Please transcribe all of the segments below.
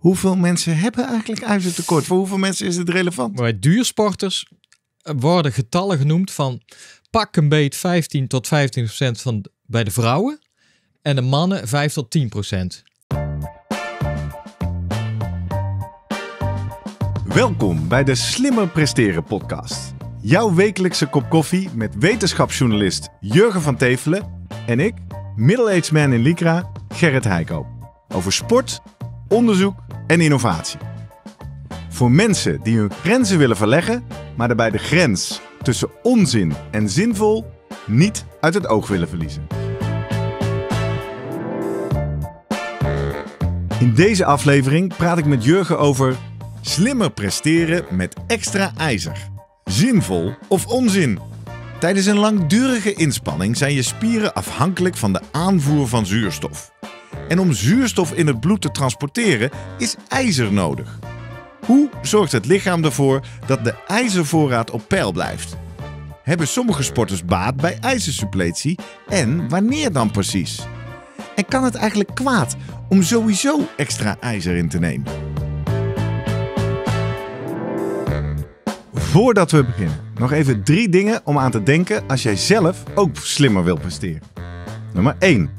hoeveel mensen hebben eigenlijk ijzertekort? Voor hoeveel mensen is het relevant? Bij duursporters worden getallen genoemd van pak een beet 15 tot 15 procent van, bij de vrouwen en de mannen 5 tot 10 procent. Welkom bij de Slimmer Presteren podcast. Jouw wekelijkse kop koffie met wetenschapsjournalist Jurgen van Tevelen en ik, middle-aged man in Lycra, Gerrit Heiko. Over sport onderzoek en innovatie. Voor mensen die hun grenzen willen verleggen, maar daarbij de grens tussen onzin en zinvol niet uit het oog willen verliezen. In deze aflevering praat ik met Jurgen over slimmer presteren met extra ijzer. Zinvol of onzin? Tijdens een langdurige inspanning zijn je spieren afhankelijk van de aanvoer van zuurstof. En om zuurstof in het bloed te transporteren is ijzer nodig. Hoe zorgt het lichaam ervoor dat de ijzervoorraad op peil blijft? Hebben sommige sporters baat bij ijzersuppletie en wanneer dan precies? En kan het eigenlijk kwaad om sowieso extra ijzer in te nemen? Voordat we beginnen, nog even drie dingen om aan te denken als jij zelf ook slimmer wil presteren. Nummer 1.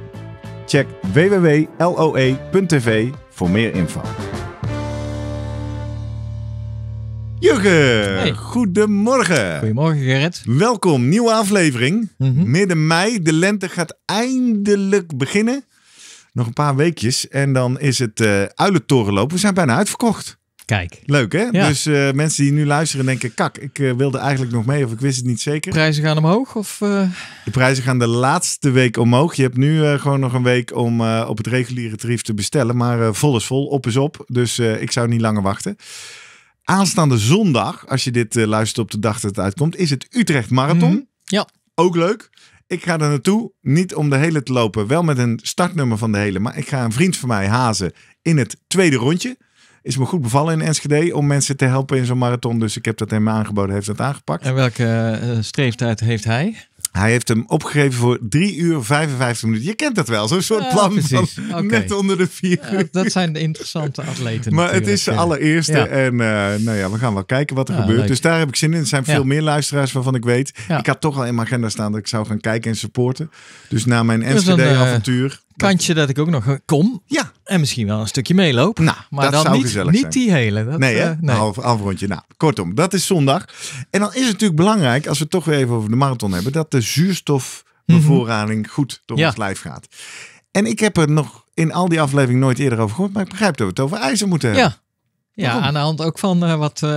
Check www.loe.tv voor meer info. Jurgen, goedemorgen. Goedemorgen Gerrit. Welkom, nieuwe aflevering. Mhm. Midden mei, de lente gaat eindelijk beginnen. Nog een paar weekjes en dan is het uh, lopen. We zijn bijna uitverkocht. Kijk. Leuk hè? Dus eh, mensen die nu luisteren denken, kak, ik eh, wilde eigenlijk nog mee of ik wist het niet zeker. Prijzen gaan omhoog? Of, eh? De prijzen gaan de laatste week omhoog. Je hebt nu gewoon nog een week om op het reguliere tarief te bestellen. Maar vol is vol, op is op. Dus ik zou niet langer wachten. Aanstaande zondag, als je dit luistert op de dag dat het uitkomt, is het Utrecht Marathon. Mhm. Ja. Ook leuk. Ik ga er naartoe, niet om de hele te lopen, wel met een startnummer van de hele. Maar ik ga een vriend van mij hazen in het tweede rondje is me goed bevallen in Enschede om mensen te helpen in zo'n marathon. Dus ik heb dat hem aangeboden, heeft dat aangepakt. En welke eh, streeftijd heeft hij? Hij heeft hem opgegeven voor 3 uur 55 minuten. Je kent dat wel, zo'n soort plan Precies. van net onder de 4 uur. dat zijn de interessante atleten. maar het is de eh, allereerste. En eh, nou ja, we gaan wel kijken wat er gebeurt. Dus daar heb ik zin in. Er zijn veel meer luisteraars waarvan ik weet. Ik had toch al in mijn agenda staan dat ik zou gaan kijken en supporten. Dus na mijn NSGD avontuur kantje dat ik ook nog eh, kom. Ja. En misschien wel een stukje meelopen. Nou, maar dan zou niet, niet die hele. Dat, nee, hè? Eh, half afrondje. Nou, kortom, dat is zondag. En dan is het natuurlijk belangrijk, als we het toch weer even over de marathon hebben, dat de zuurstofbevoorrading mhm. goed door ons lijf gaat. En ik heb er nog in al die aflevering nooit eerder over gehoord, maar ik begrijp dat we het over ijzer moeten hebben. Ja, ja aan de hand ook van eh, wat uh,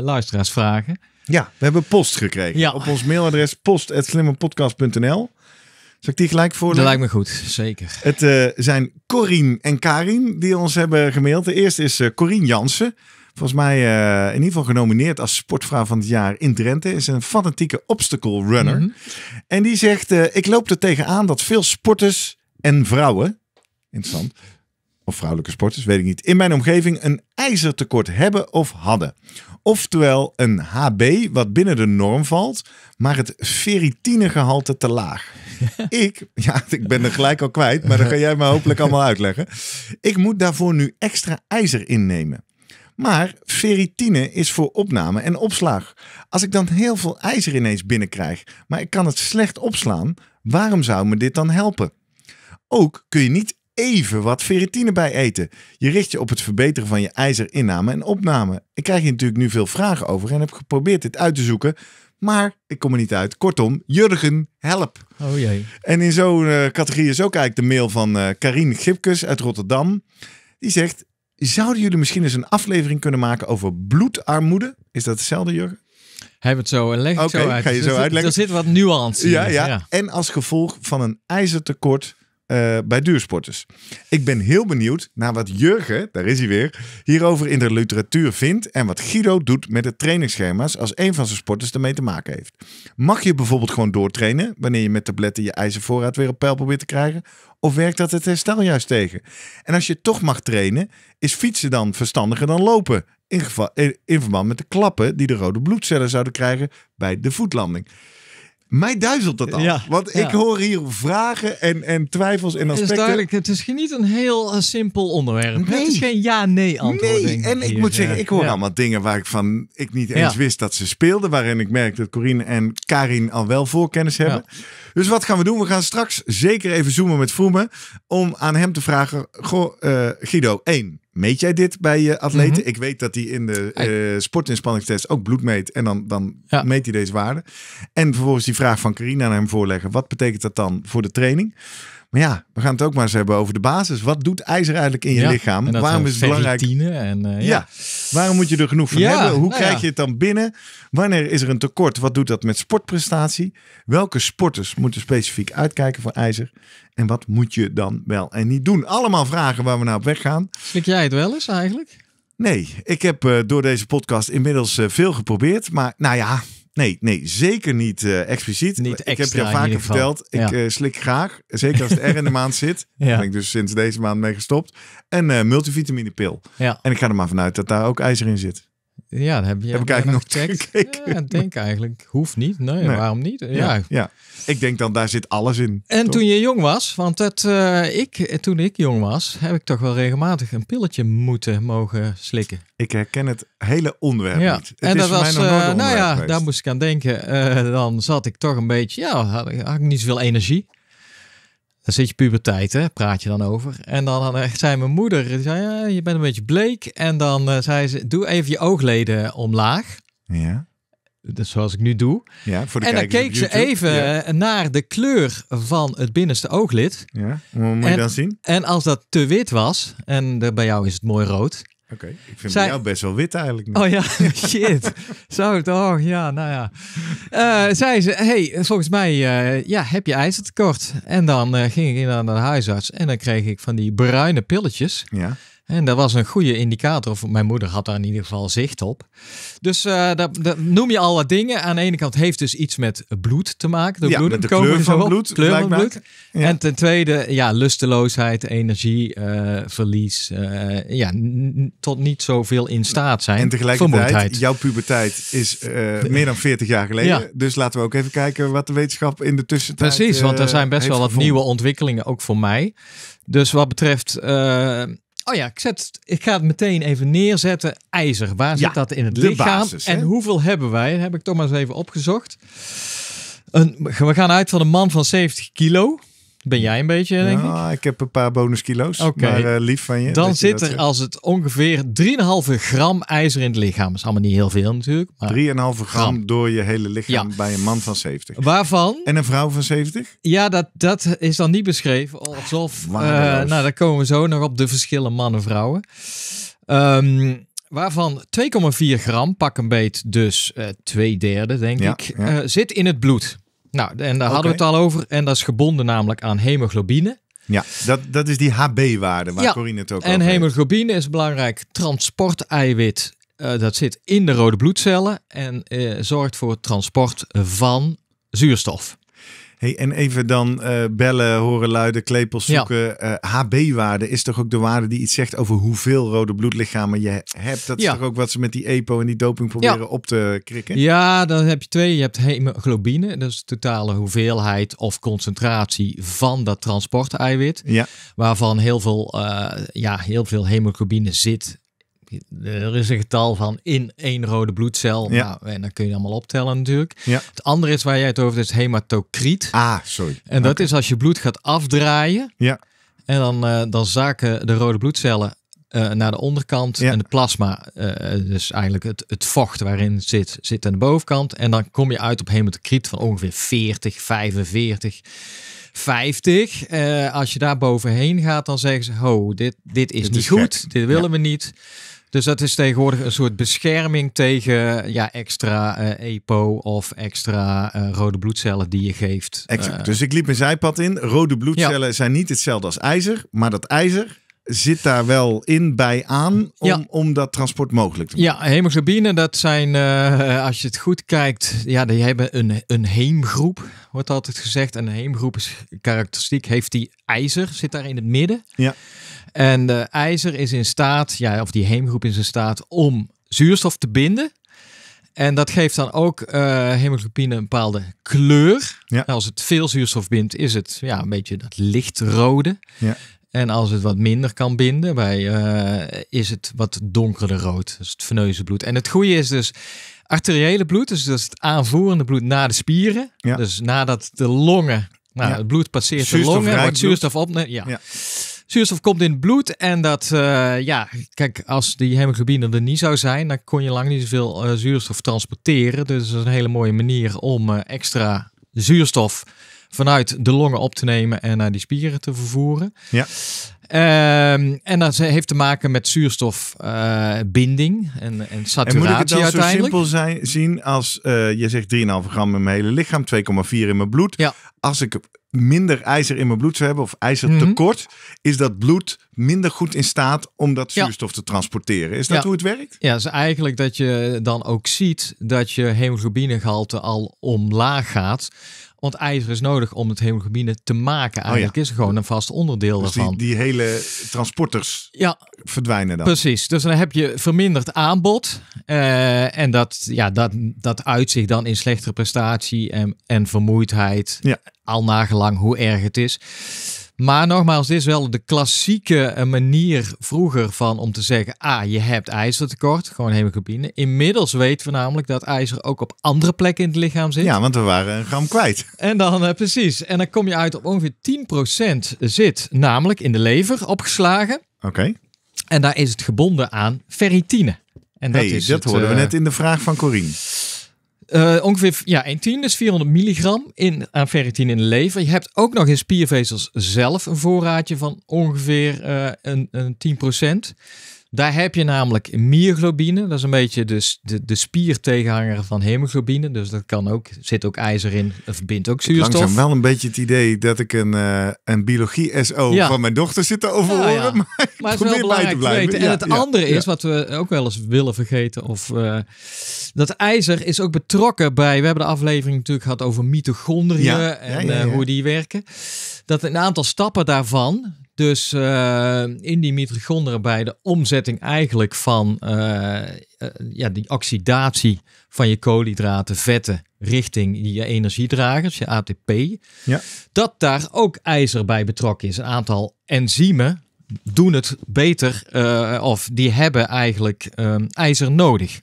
luisteraars vragen. Ja, we hebben post gekregen ja. op ons mailadres post.slimmerpodcast.nl. Zal ik die gelijk voor. Dat lijkt me goed, zeker. Het eh, zijn Corine en Karin die ons hebben gemaild. De eerste is uh, Jansen. Volgens mij eh, in ieder geval genomineerd als sportvrouw van het jaar in Drenthe. Is een fanatieke obstacle runner. Mhm. En die zegt, ik loop er tegenaan dat veel sporters en vrouwen... Interessant of vrouwelijke sporters, weet ik niet, in mijn omgeving een ijzertekort hebben of hadden. Oftewel een HB wat binnen de norm valt, maar het ferritinegehalte te laag. ik, ja, ik ben er gelijk al kwijt, maar dan ga jij me hopelijk allemaal uitleggen. Ik moet daarvoor nu extra ijzer innemen. Maar ferritine is voor opname en opslag. Als ik dan heel veel ijzer ineens binnenkrijg, maar ik kan het slecht opslaan, waarom zou me dit dan helpen? Ook kun je niet even wat ferritine bij eten. Je richt je op het verbeteren van je ijzerinname en opname. Ik krijg hier natuurlijk nu veel vragen over en heb geprobeerd dit uit te zoeken, maar ik kom er niet uit. Kortom, Jurgen, help. Oh jee. En in zo'n eh, categorie is ook eigenlijk de mail van uh, eh, Karin Gipkes uit Rotterdam. Die zegt: Zouden jullie misschien eens een aflevering kunnen maken over bloedarmoede? Is dat hetzelfde, Jurgen? Heb het zo, eh, leg het zo uit. Ga je zo Er zit wat nuance in. ja. ja. En als gevolg van een ijzertekort eh, bij duursporters. Ik ben heel benieuwd naar wat Jurgen, daar is hij weer, hierover in de literatuur vindt en wat Guido doet met de trainingsschema's als een van zijn sporters ermee te maken heeft. Mag je bijvoorbeeld gewoon doortrainen wanneer je met tabletten je ijzervoorraad weer op peil probeert te krijgen? Of werkt dat het herstel juist tegen? En als je toch mag trainen, is fietsen dan verstandiger dan lopen? In, geval, eh, in verband met de klappen die de rode bloedcellen zouden krijgen bij de voetlanding. Mij duizelt dat al. want ik hoor hier vragen en, en twijfels en aspecten. Het is duidelijk, het is niet een heel eh, simpel onderwerp. Nee. Het is geen ja-nee antwoord. Nee, en ik moet eh, zeggen, ik hoor allemaal dingen waar ik van ik niet eens wist dat ze speelden. Waarin ik merk dat Corine en Karin al wel voorkennis hebben. Dus wat gaan we doen? We gaan straks zeker even zoomen met Vroemen. Om aan hem te vragen, goh, eh, Guido, één meet jij dit bij je atleten? Mhm. Ik weet dat hij in de eh, sportinspanningstest ook bloed meet. En dan, dan meet hij deze waarde. En vervolgens die vraag van Carina aan hem voorleggen. Wat betekent dat dan voor de training? Maar ja, we gaan het ook maar eens hebben over de basis. Wat doet ijzer eigenlijk in je lichaam? Waarom eh, is het belangrijk? En, eh, ja. ja. waarom moet je er genoeg van hebben? Hoe nou krijg je het dan binnen? Wanneer is er een tekort? Wat doet dat met sportprestatie? Welke sporters moeten specifiek uitkijken voor ijzer? En wat moet je dan wel en niet doen? Allemaal vragen waar we naar nou op weg gaan. Vind jij het wel eens eigenlijk? Nee, ik heb eh, door deze podcast inmiddels veel geprobeerd. Maar nou ja, Nee, nee, zeker niet eh, expliciet. ik heb je al vaker verteld, ik eh, slik graag. Zeker als het R in de maand zit. ja. Daar ben ik dus sinds deze maand mee gestopt. En uh, multivitamine pil. Ja. En ik ga er maar vanuit dat daar ook ijzer in zit. Ja, dan heb, je, heb ik eigenlijk nog gekeken. Ja, denk eigenlijk. Hoeft niet. Nee, waarom niet? Ja. ja. Ik denk dan, daar zit alles in. En toen je jong was, want het, eh, ik, toen ik jong was, heb ik toch wel regelmatig een pilletje moeten mogen slikken. Ik herken het hele onderwerp niet. Het en dat was, uh, nou ja, daar moest ik aan denken. Eh, dan zat ik toch een beetje, ja, had, had ik niet zoveel energie. Dan zit je puberteit, hè? praat je dan over. En dan, eh, zei mijn moeder, zei, ja, je bent een beetje bleek. En dan eh, zei ze, doe even je oogleden omlaag. Ja. Dus zoals ik nu doe. Ja, voor de en dan keek ze even eh, naar de kleur van het binnenste ooglid. Ja, hoe moet je dan zien? En als dat te wit was, en bij jou is het mooi rood, Oké, ik vind Zij... jou best wel wit eigenlijk. Oh ja, shit. Zo, toch? ja, nou ja. Uh, zei ze, hey, volgens mij eh, ja, heb je ijzertekort. En dan eh, ging ik in naar de huisarts en dan kreeg ik van die bruine pilletjes. Ja. En dat was een goede indicator. Of mijn moeder had daar in ieder geval zicht op. Dus uh, dat, noem je al wat dingen. Aan de ene kant heeft dus iets met bloed te maken. De, ja, kleur van bloed. Kleur van bloed. En ten tweede, ja, lusteloosheid, energieverlies. Eh, eh, ja, tot niet zoveel in staat zijn. En tegelijkertijd, jouw puberteit is meer dan 40 jaar geleden. Dus laten we ook even kijken wat de wetenschap in de tussentijd Precies, want er zijn best wel wat nieuwe ontwikkelingen, ook voor mij. Dus wat betreft Oh ja, ik, zet, ik ga het meteen even neerzetten. IJzer, waar zit dat in het lichaam? Basis, en hoeveel hebben wij? heb ik toch maar eens even opgezocht. Een, we gaan uit van een man van 70 kilo. Ben jij een beetje, denk ja, ik? ik heb een paar bonus kilo's. maar eh, lief van je. Dan zit er, als het ongeveer 3,5 gram ijzer in het lichaam. Dat is allemaal niet heel veel natuurlijk. 3,5 gram, gram, door je hele lichaam bij een man van 70. Waarvan? En een vrouw van 70? Ja, dat, dat is dan niet beschreven. Alsof, uh, nou daar komen we zo nog op, de verschillen mannen-vrouwen. Ehm, waarvan 2,4 gram, pak een beet, dus eh, twee derde denk ik, zit in het bloed. Nou, en daar hadden we het al over. En dat is gebonden namelijk aan hemoglobine. Ja, dat, dat is die HB-waarde waar Corine het ook over over En hemoglobine is belangrijk transporteiwit. Uh, dat zit in de rode bloedcellen en eh, zorgt voor het transport van zuurstof. Hey, en even dan eh, bellen, horen luiden, klepels zoeken. HB-waarde eh, is toch ook de waarde die iets zegt over hoeveel rode bloedlichamen je hebt? Dat is toch ook wat ze met die EPO en die doping proberen op te krikken? Ja, dan heb je twee. Je hebt hemoglobine, dat is de totale hoeveelheid of concentratie van dat transporteiwit. Ja. Waarvan heel veel, eh, ja, heel veel hemoglobine zit er is een getal van in één rode bloedcel. Ja. Nou, en dan kun je allemaal optellen natuurlijk. Ja. Het andere is waar jij het over hebt, is hematocriet. Ah, sorry. En dat is als je bloed gaat afdraaien. Ja. En dan, uh, dan zaken de rode bloedcellen eh, naar de onderkant. Ja. En de plasma, eh, dus eigenlijk het, het vocht waarin het zit, zit aan de bovenkant. En dan kom je uit op hematocriet van ongeveer 40, 45. 50. als je daar bovenheen gaat, dan zeggen ze: Ho, dit, dit is niet goed. Dit willen we niet. Dus dat is tegenwoordig een soort bescherming tegen ja, extra eh, EPO of extra eh, rode bloedcellen die je geeft. Exact. Eh, dus ik liep mijn zijpad in. Rode bloedcellen zijn niet hetzelfde als ijzer, maar dat ijzer zit daar wel in bij aan om, om dat transport mogelijk te maken. Ja, hemoglobine, dat zijn, eh, als je het goed kijkt, ja, die hebben een, een heemgroep, wordt altijd gezegd. En een heemgroep is karakteristiek, heeft die ijzer, zit daar in het midden. Ja. En de ijzer is in staat, ja, of die heemgroep is in staat om zuurstof te binden. En dat geeft dan ook eh, hemoglobine een bepaalde kleur. Ja. Als het veel zuurstof bindt, is het ja, een beetje dat lichtrode. Ja. En als het wat minder kan binden, bij, eh, is het wat donkerder rood. Dus het veneuze bloed. En het goede is dus arteriële bloed, dus dat is het aanvoerende bloed naar de spieren. Ja. Dus nadat de longen, nou, ja. het bloed passeert de longen, wat zuurstof opneemt. Ja. Zuurstof komt in het bloed en dat, eh, ja, kijk, als die hemoglobine er niet zou zijn, dan kon je lang niet zoveel eh, zuurstof transporteren. Dus dat is een hele mooie manier om extra zuurstof vanuit de longen op te nemen en naar die spieren te vervoeren. Ja. Ehm, en dat heeft te maken met zuurstofbinding eh, en, en saturatie En moet ik het dan zo simpel zijn, zien als eh, je zegt 3,5 gram in mijn hele lichaam, 2,4 in mijn bloed. Ja. Als ik minder ijzer in mijn bloed zou hebben of ijzertekort, mhm. mm is dat bloed minder goed in staat om dat zuurstof te transporteren. Is dat hoe het werkt? Ja, is dus eigenlijk dat je dan ook ziet dat je hemoglobinegehalte al omlaag gaat want ijzer is nodig om het hemoglobine te maken. Oh eigenlijk is ja. is gewoon een vast onderdeel dus daarvan. Die, die, hele transporters ja, verdwijnen dan. Precies. Dus dan heb je verminderd aanbod. Eh, en dat, ja, dat, dat uitzicht dan in slechtere prestatie en, en vermoeidheid. Ja. Al nagelang hoe erg het is. Maar nogmaals, dit is wel de klassieke eh, manier vroeger van om te zeggen: ah, je hebt ijzertekort, gewoon hemoglobine. Inmiddels weten we namelijk dat ijzer ook op andere plekken in het lichaam zit. Ja, want we waren een gram kwijt. En dan, eh, precies. En dan kom je uit op ongeveer 10% zit namelijk in de lever opgeslagen. Oké. En daar is het gebonden aan ferritine. En dat, hey, is dat hoorden we eh, net in de vraag van Corine. Uh, ongeveer ja, 1 10, dus 400 milligram in, aan eh, ferritine in de lever. Je hebt ook nog in spiervezels zelf een voorraadje van ongeveer uh, een, een 10%. Daar heb je namelijk myoglobine. Dat is een beetje de, de, de spiertegenhanger van hemoglobine. Dus dat kan ook, zit ook ijzer in, of bindt ook zuurstof. heb wel een beetje het idee dat ik een, eh, een biologie-SO van mijn dochter zit te overhoren. Ja, Maar, maar is wel bij te blijven. En het andere is, wat we ook wel eens willen vergeten, of eh, dat ijzer is ook betrokken bij, we hebben de aflevering natuurlijk gehad over mitochondriën en eh, hoe die werken. Dat een aantal stappen daarvan, dus eh, in die mitochondriën bij de omzetting eigenlijk van uh, ja, die oxidatie van je koolhydraten, vetten, richting je energiedragers, je ATP, ja. dat daar ook ijzer bij betrokken is. Een aantal enzymen doen het beter of die hebben eigenlijk ehm, ijzer nodig.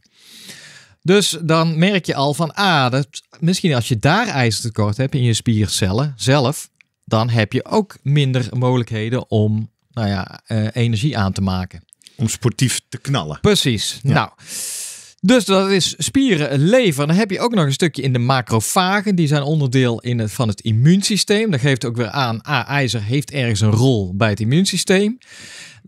Dus dan merk je al van, ah, misschien als je daar ijzertekort hebt in je spiercellen zelf, dan heb je ook minder mogelijkheden om nou ja, eh, energie aan te maken. Om sportief te knallen. Precies. Nou. Dus dat is spieren, lever. Dan heb je ook nog een stukje in de macrofagen. Die zijn onderdeel in van het immuunsysteem. Dat geeft ook weer aan, A, ijzer heeft ergens een rol bij het immuunsysteem.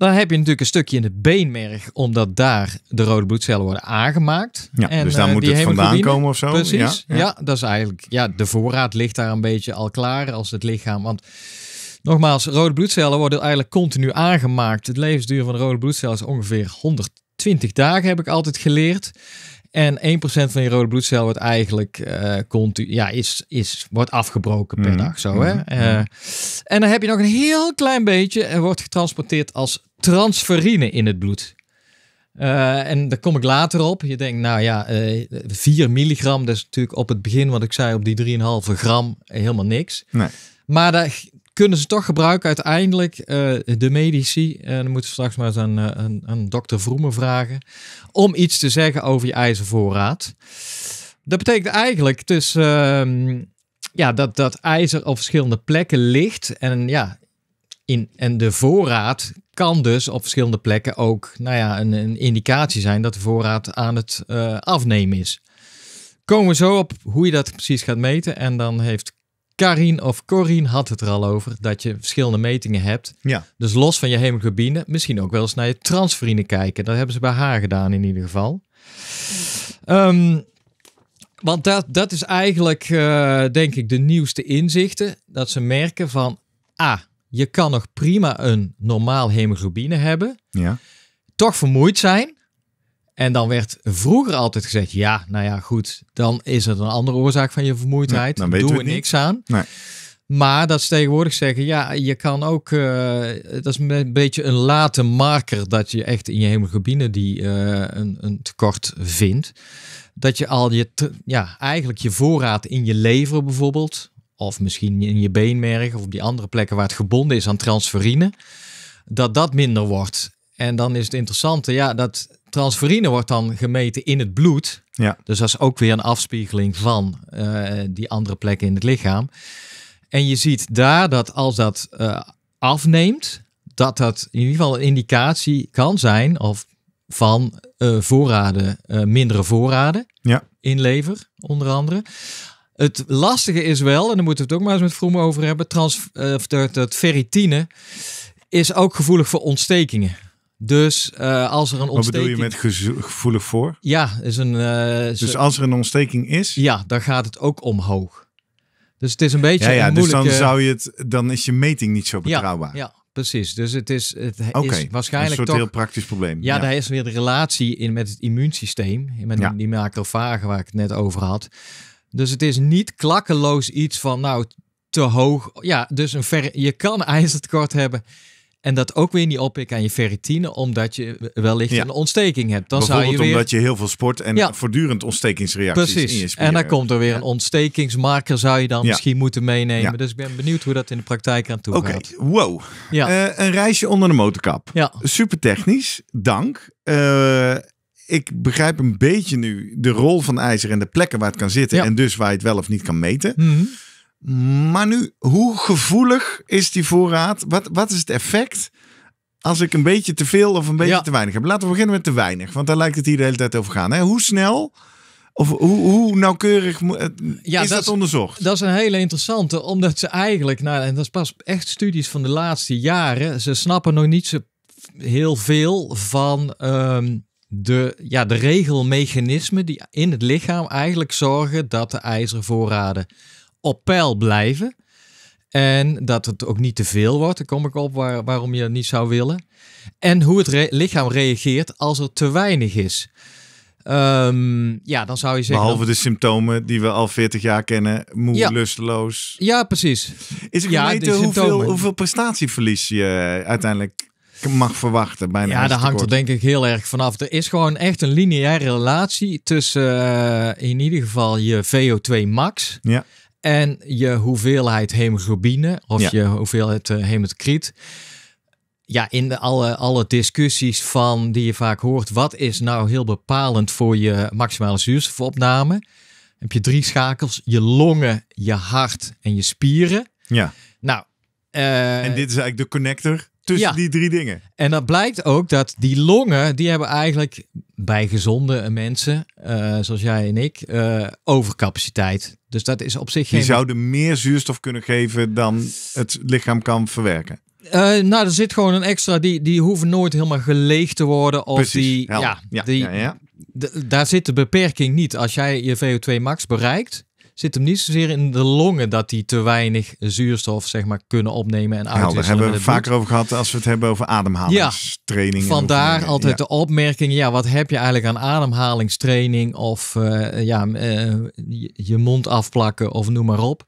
Dan heb je natuurlijk een stukje in het beenmerg, omdat daar de rode bloedcellen worden aangemaakt. Ja, en, dus daar eh, moet het vandaan komen of zo. Precies. Ja, dat is eigenlijk. Ja, de voorraad ligt daar een beetje al klaar als het lichaam. Want nogmaals, rode bloedcellen worden eigenlijk continu aangemaakt. Het levensduur van de rode bloedcellen is ongeveer 120 dagen, heb ik altijd geleerd. En 1% van je rode bloedcel wordt eigenlijk eh, continu, ja, is, is, wordt afgebroken per mhm. dag. Zo, hè? Mhm. Eh, en dan heb je nog een heel klein beetje en wordt getransporteerd als transferine in het bloed. Eh, en daar kom ik later op. Je denkt, nou ja, uh, eh, 4 milligram, dat is natuurlijk op het begin wat ik zei, op die 3,5 gram eh, helemaal niks. Nee. Maar daar kunnen ze toch gebruiken uiteindelijk, de medici, dan moeten we straks maar eens aan, aan dokter Vroemen vragen, om iets te zeggen over je ijzervoorraad. Dat betekent eigenlijk dus, ehm, ja, dat, dat ijzer op verschillende plekken ligt. En ja, in, en de voorraad kan dus op verschillende plekken ook nou ja, een, een indicatie zijn dat de voorraad aan het eh, afnemen is. Komen we zo op hoe je dat precies gaat meten. En dan heeft Karin of Corine had het er al over dat je verschillende metingen hebt. Ja. Dus los van je hemoglobine, misschien ook wel eens naar je transferine kijken. Dat hebben ze bij haar gedaan in ieder geval. Um, want dat, dat is eigenlijk, eh, denk ik, de nieuwste inzichten. Dat ze merken van, ah, je kan nog prima een normaal hemoglobine hebben. Ja. Toch vermoeid zijn. En dan werd vroeger altijd gezegd: ja, nou ja, goed, dan is het een andere oorzaak van je vermoeidheid. Nee, dan we, niks aan. Nee. Maar dat tegenwoordig zeggen, ja, je kan ook, eh, dat is een beetje een late marker dat je echt in je hemoglobine die eh, een, een, tekort vindt. Dat je al je, ja, eigenlijk je voorraad in je lever bijvoorbeeld of misschien in je beenmerg of op die andere plekken waar het gebonden is aan transferine, dat dat minder wordt. En dan is het interessante, ja, dat transferine wordt dan gemeten in het bloed. Ja. Dus dat is ook weer een afspiegeling van eh, die andere plekken in het lichaam. En je ziet daar dat als dat eh, afneemt, dat dat in ieder geval een indicatie kan zijn of van eh, voorraden, mindere voorraden in lever onder andere. Het lastige is wel, en daar moeten we het ook maar eens met vroem over hebben, trans, uh, dat, ferritine is ook gevoelig voor ontstekingen. Dus eh, als er een ontsteking... Wat bedoel je met gevoelig voor? Ja, is een... Eh, dus als er een ontsteking is? Ja, dan gaat het ook omhoog. Dus het is een beetje ja, ja, een moeilijke... Dus dan, zou je het, dan is je meting niet zo betrouwbaar. Ja, precies. Dus het is, het is waarschijnlijk een soort heel praktisch probleem. Ja, daar is weer de relatie in met het immuunsysteem. Met die macrofagen waar ik het net over had. Dus het is niet klakkeloos iets van, nou, te hoog. Ja, dus een ver je kan ijzertekort hebben. En dat ook weer niet oppikken aan je ferritine, omdat je wellicht een ontsteking hebt. Dan zou je weer... omdat je heel veel sport en voortdurend ontstekingsreacties Precies. in je spieren. En dan komt er weer een ontstekingsmarker, zou je dan misschien moeten meenemen. Dus ik ben benieuwd hoe dat in de praktijk aan toe gaat. Oké, wow. Uh, een reisje onder de motorkap. Super technisch, dank. Eh, ik begrijp een beetje nu de rol van ijzer en de plekken waar het kan zitten. En dus waar je het wel of niet kan meten. Mhm. Maar nu, hoe gevoelig is die voorraad? Wat, wat is het effect als ik een beetje te veel of een beetje te weinig heb? Laten we beginnen met te weinig, want daar lijkt het hier de hele tijd over gaan. Hè? Hoe snel of hoe, hoe nauwkeurig is dat, onderzocht? Dat is een hele interessante, omdat ze eigenlijk, nou, en dat is pas echt studies van de laatste jaren, ze snappen nog niet zo heel veel van ehm, de, ja, de regelmechanismen die in het lichaam eigenlijk zorgen dat de ijzervoorraden op peil blijven. En dat het ook niet te veel wordt. Daar kom ik op waar, waarom je dat niet zou willen. En hoe het lichaam reageert als er te weinig is. Ehm, ja, dan zou je zeggen. Behalve de symptomen die we al 40 jaar kennen: moe, lusteloos. Ja, precies. Is het ja, gemeten hoeveel, hoeveel prestatieverlies je eh, uiteindelijk mag verwachten bijna Ja, daar hangt er denk ik heel erg vanaf. Er is gewoon echt een lineaire relatie tussen eh, in ieder geval je VO2 max ja. en je hoeveelheid hemoglobine of je hoeveelheid uh, eh, hematocriet ja, in de alle, alle discussies van die je vaak hoort, wat is nou heel bepalend voor je maximale zuurstofopname? Heb je drie schakels: je longen, je hart en je spieren. Ja. Nou. Eh, en dit is eigenlijk de connector ja. die drie dingen. En dat blijkt ook dat die longen, die hebben eigenlijk bij gezonde mensen, eh, zoals jij en ik, eh, overcapaciteit. Dus dat is op zich geen... Die zouden meer zuurstof kunnen geven dan het lichaam kan verwerken. Eh, nou, er zit gewoon een extra, die, die hoeven nooit helemaal geleegd te worden. Of die, ja, ja, die ja, daar zit de beperking niet. Als jij je VO2 max bereikt, zit hem niet zozeer in de longen dat die te weinig zuurstof zeg maar, kunnen opnemen en uitwisselen. Nou, hebben we het vaker over gehad als we het hebben over ademhalingstraining. vandaar altijd de opmerking, ja, wat heb je eigenlijk aan ademhalingstraining of eh, ja, eh, je mond afplakken of noem maar op.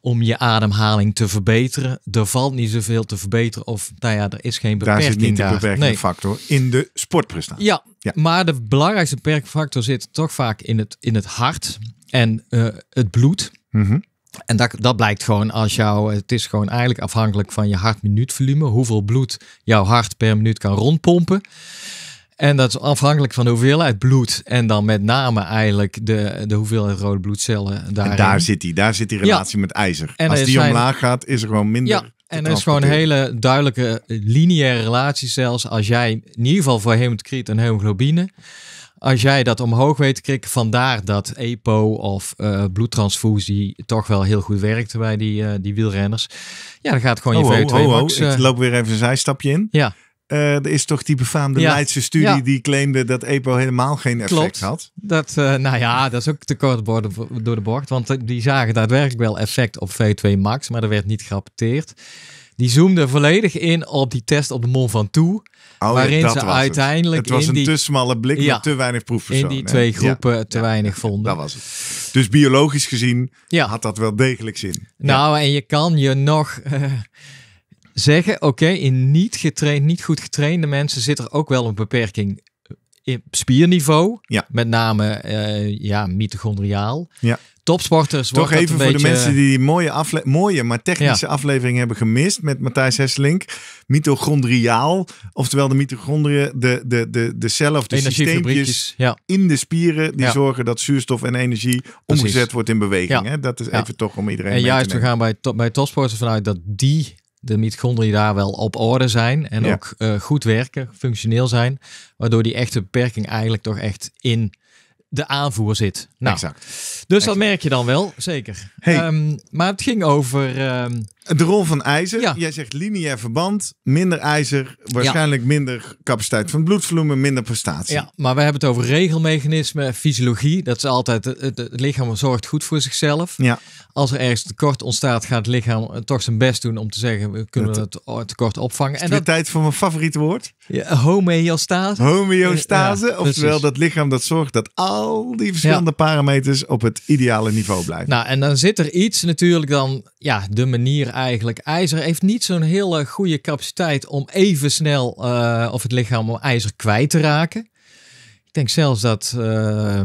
Om je ademhaling te verbeteren. Er valt niet zoveel te verbeteren. Of nou ja, er is geen beperking. Daar zit niet beperkende factor in de sportprestatie. Ja, ja, maar de belangrijkste beperkende factor zit toch vaak in het, in het hart en eh, het bloed. Mhm. En dat, dat blijkt gewoon als jouw, het is gewoon eigenlijk afhankelijk van je hartminuutvolume, hoeveel bloed jouw hart per minuut kan rondpompen. En dat is afhankelijk van de hoeveelheid bloed en dan met name eigenlijk de, de hoeveelheid rode bloedcellen. En daar zit die, daar zit die relatie met ijzer. En als die omlaag gaat, is er gewoon minder. Ja. En er is gewoon een hele duidelijke lineaire relatie zelfs als jij in ieder geval voor hematocriet en hemoglobine als jij dat omhoog weet te krikken, vandaar dat EPO of eh, bloedtransfusie toch wel heel goed werkt bij die, eh, die wielrenners. Ja, dan gaat gewoon je V2 oh, max, oh, oh, oh. Ik loop weer even een zijstapje in. Ja. Eh, er is toch die befaamde ja. Leidse studie die claimde dat EPO helemaal geen effect had? Dat, nou ja, dat is ook te kort door de bocht. Want die zagen daadwerkelijk wel effect op V2 max, maar dat werd niet gerapporteerd. Die zoomde volledig in op die test op de mond van toe, oh, waarin ze uiteindelijk. Het, was in een die, te smalle blik met te weinig proefpersonen. In die twee groepen te weinig vonden. dat was het. Dus biologisch gezien had dat wel degelijk zin. Nou, en je kan je nog. Eh, zeggen, oké, in niet getraind, niet goed getrainde mensen zit er ook wel een beperking spierniveau. Ja. Met name eh, ja, mitochondriaal. Ja. Topsporters Toch even voor de mensen die die mooie, mooie maar technische ja. aflevering hebben gemist met Matthijs Hesselink. Mitochondriaal, oftewel de mitochondriën, de, de, de, de cellen of de systeempjes ja. in de spieren die zorgen dat zuurstof en energie omgezet wordt in beweging. Hè? Dat is even toch om iedereen en juist, we gaan bij, to bij topsporters vanuit dat die de mitochondriën daar wel op orde zijn en ook eh, goed werken, functioneel zijn, waardoor die echte beperking eigenlijk toch echt in de aanvoer zit. Nou, exact. Dus dat merk je dan wel, zeker. Hey. Ehm, maar het ging over... Ehm, de rol van ijzer. Ja. Jij zegt lineair verband, minder ijzer, waarschijnlijk minder capaciteit van bloedvolume, minder prestatie. Ja, maar we hebben het over regelmechanismen, fysiologie. Dat is altijd, het, lichaam zorgt goed voor zichzelf. Ja. Als er ergens tekort ontstaat, gaat het lichaam toch zijn best doen om te zeggen, we kunnen het, tekort opvangen. Is en tijd voor mijn favoriete woord? Ja, homeostase. Homeostase, oftewel dat lichaam dat zorgt dat al die verschillende parameters op het ideale niveau blijft. Nou, en dan zit er iets natuurlijk dan, ja, de manier eigenlijk. IJzer heeft niet zo'n hele goede capaciteit om even snel, eh, of het lichaam, om ijzer kwijt te raken. Ik denk zelfs dat... Uh,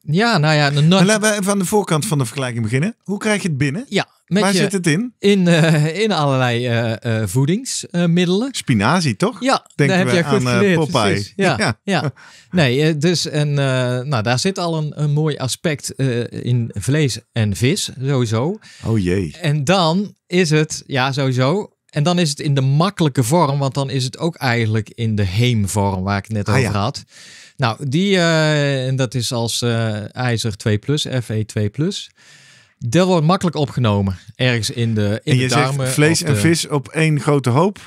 ja, nou ja. Not... Laten we even aan de voorkant van de vergelijking beginnen. Hoe krijg je het binnen? Ja, Waar zit het in? In, eh, in allerlei eh, eh, voedingsmiddelen. Spinazie, toch? Ja, Denken daar heb jij goed aan, geleerd. Popeye. Ja, ja, ja. Nee, dus en, nou, daar zit al een, een mooi aspect in vlees en vis, sowieso. Oh jee. En dan is het, ja, sowieso. En dan is het in de makkelijke vorm, want dan is het ook eigenlijk in de heemvorm waar ik het net ah, over ja. had. Nou, die, en dat is als ijzer 2+, Fe 2+. Dat wordt makkelijk opgenomen. Ergens in de, in je de darmen. Zegt vlees en vis op één grote hoop.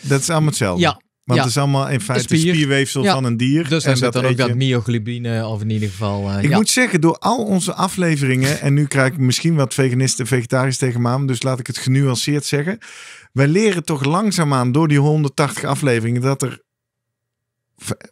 Dat is allemaal hetzelfde. Ja. Want het is allemaal in feite Spier. spierweefsel van een dier. Dus en dat dan ook dat myoglobine of in ieder geval... Eh, ik moet zeggen, door al onze afleveringen... en nu krijg ik misschien wat veganisten en vegetarisch tegen me aan... dus laat ik het genuanceerd zeggen. Wij leren toch langzaamaan door die 180 afleveringen... dat er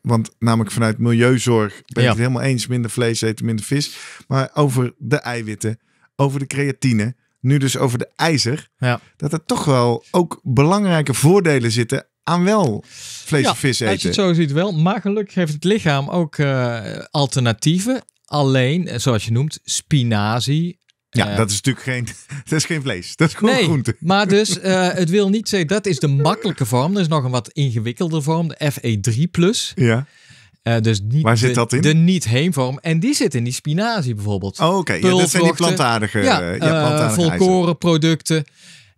want namelijk vanuit milieuzorg ben ik het helemaal eens. Minder vlees eten, minder vis. Maar over de eiwitten, over de creatine, nu dus over de ijzer, ja. dat er toch wel ook belangrijke voordelen zitten aan wel vlees en vis eten. Als je het zo ziet wel, maar gelukkig heeft het lichaam ook eh, alternatieven. Alleen, eh, zoals je noemt, spinazie, ja, eh, dat is natuurlijk geen, dat is geen vlees. Dat is gewoon nee, groente. Maar dus, het wil niet zeggen, dat is de makkelijke vorm. Er is nog een wat ingewikkelder vorm, de FE3+. Ja. Eh, dus niet, Waar zit de, dat in? De niet-heenvorm. En die zit in die spinazie bijvoorbeeld. Oh, oké. Ja, dat zijn die plantaardige, ja, ja eh, volkoren producten.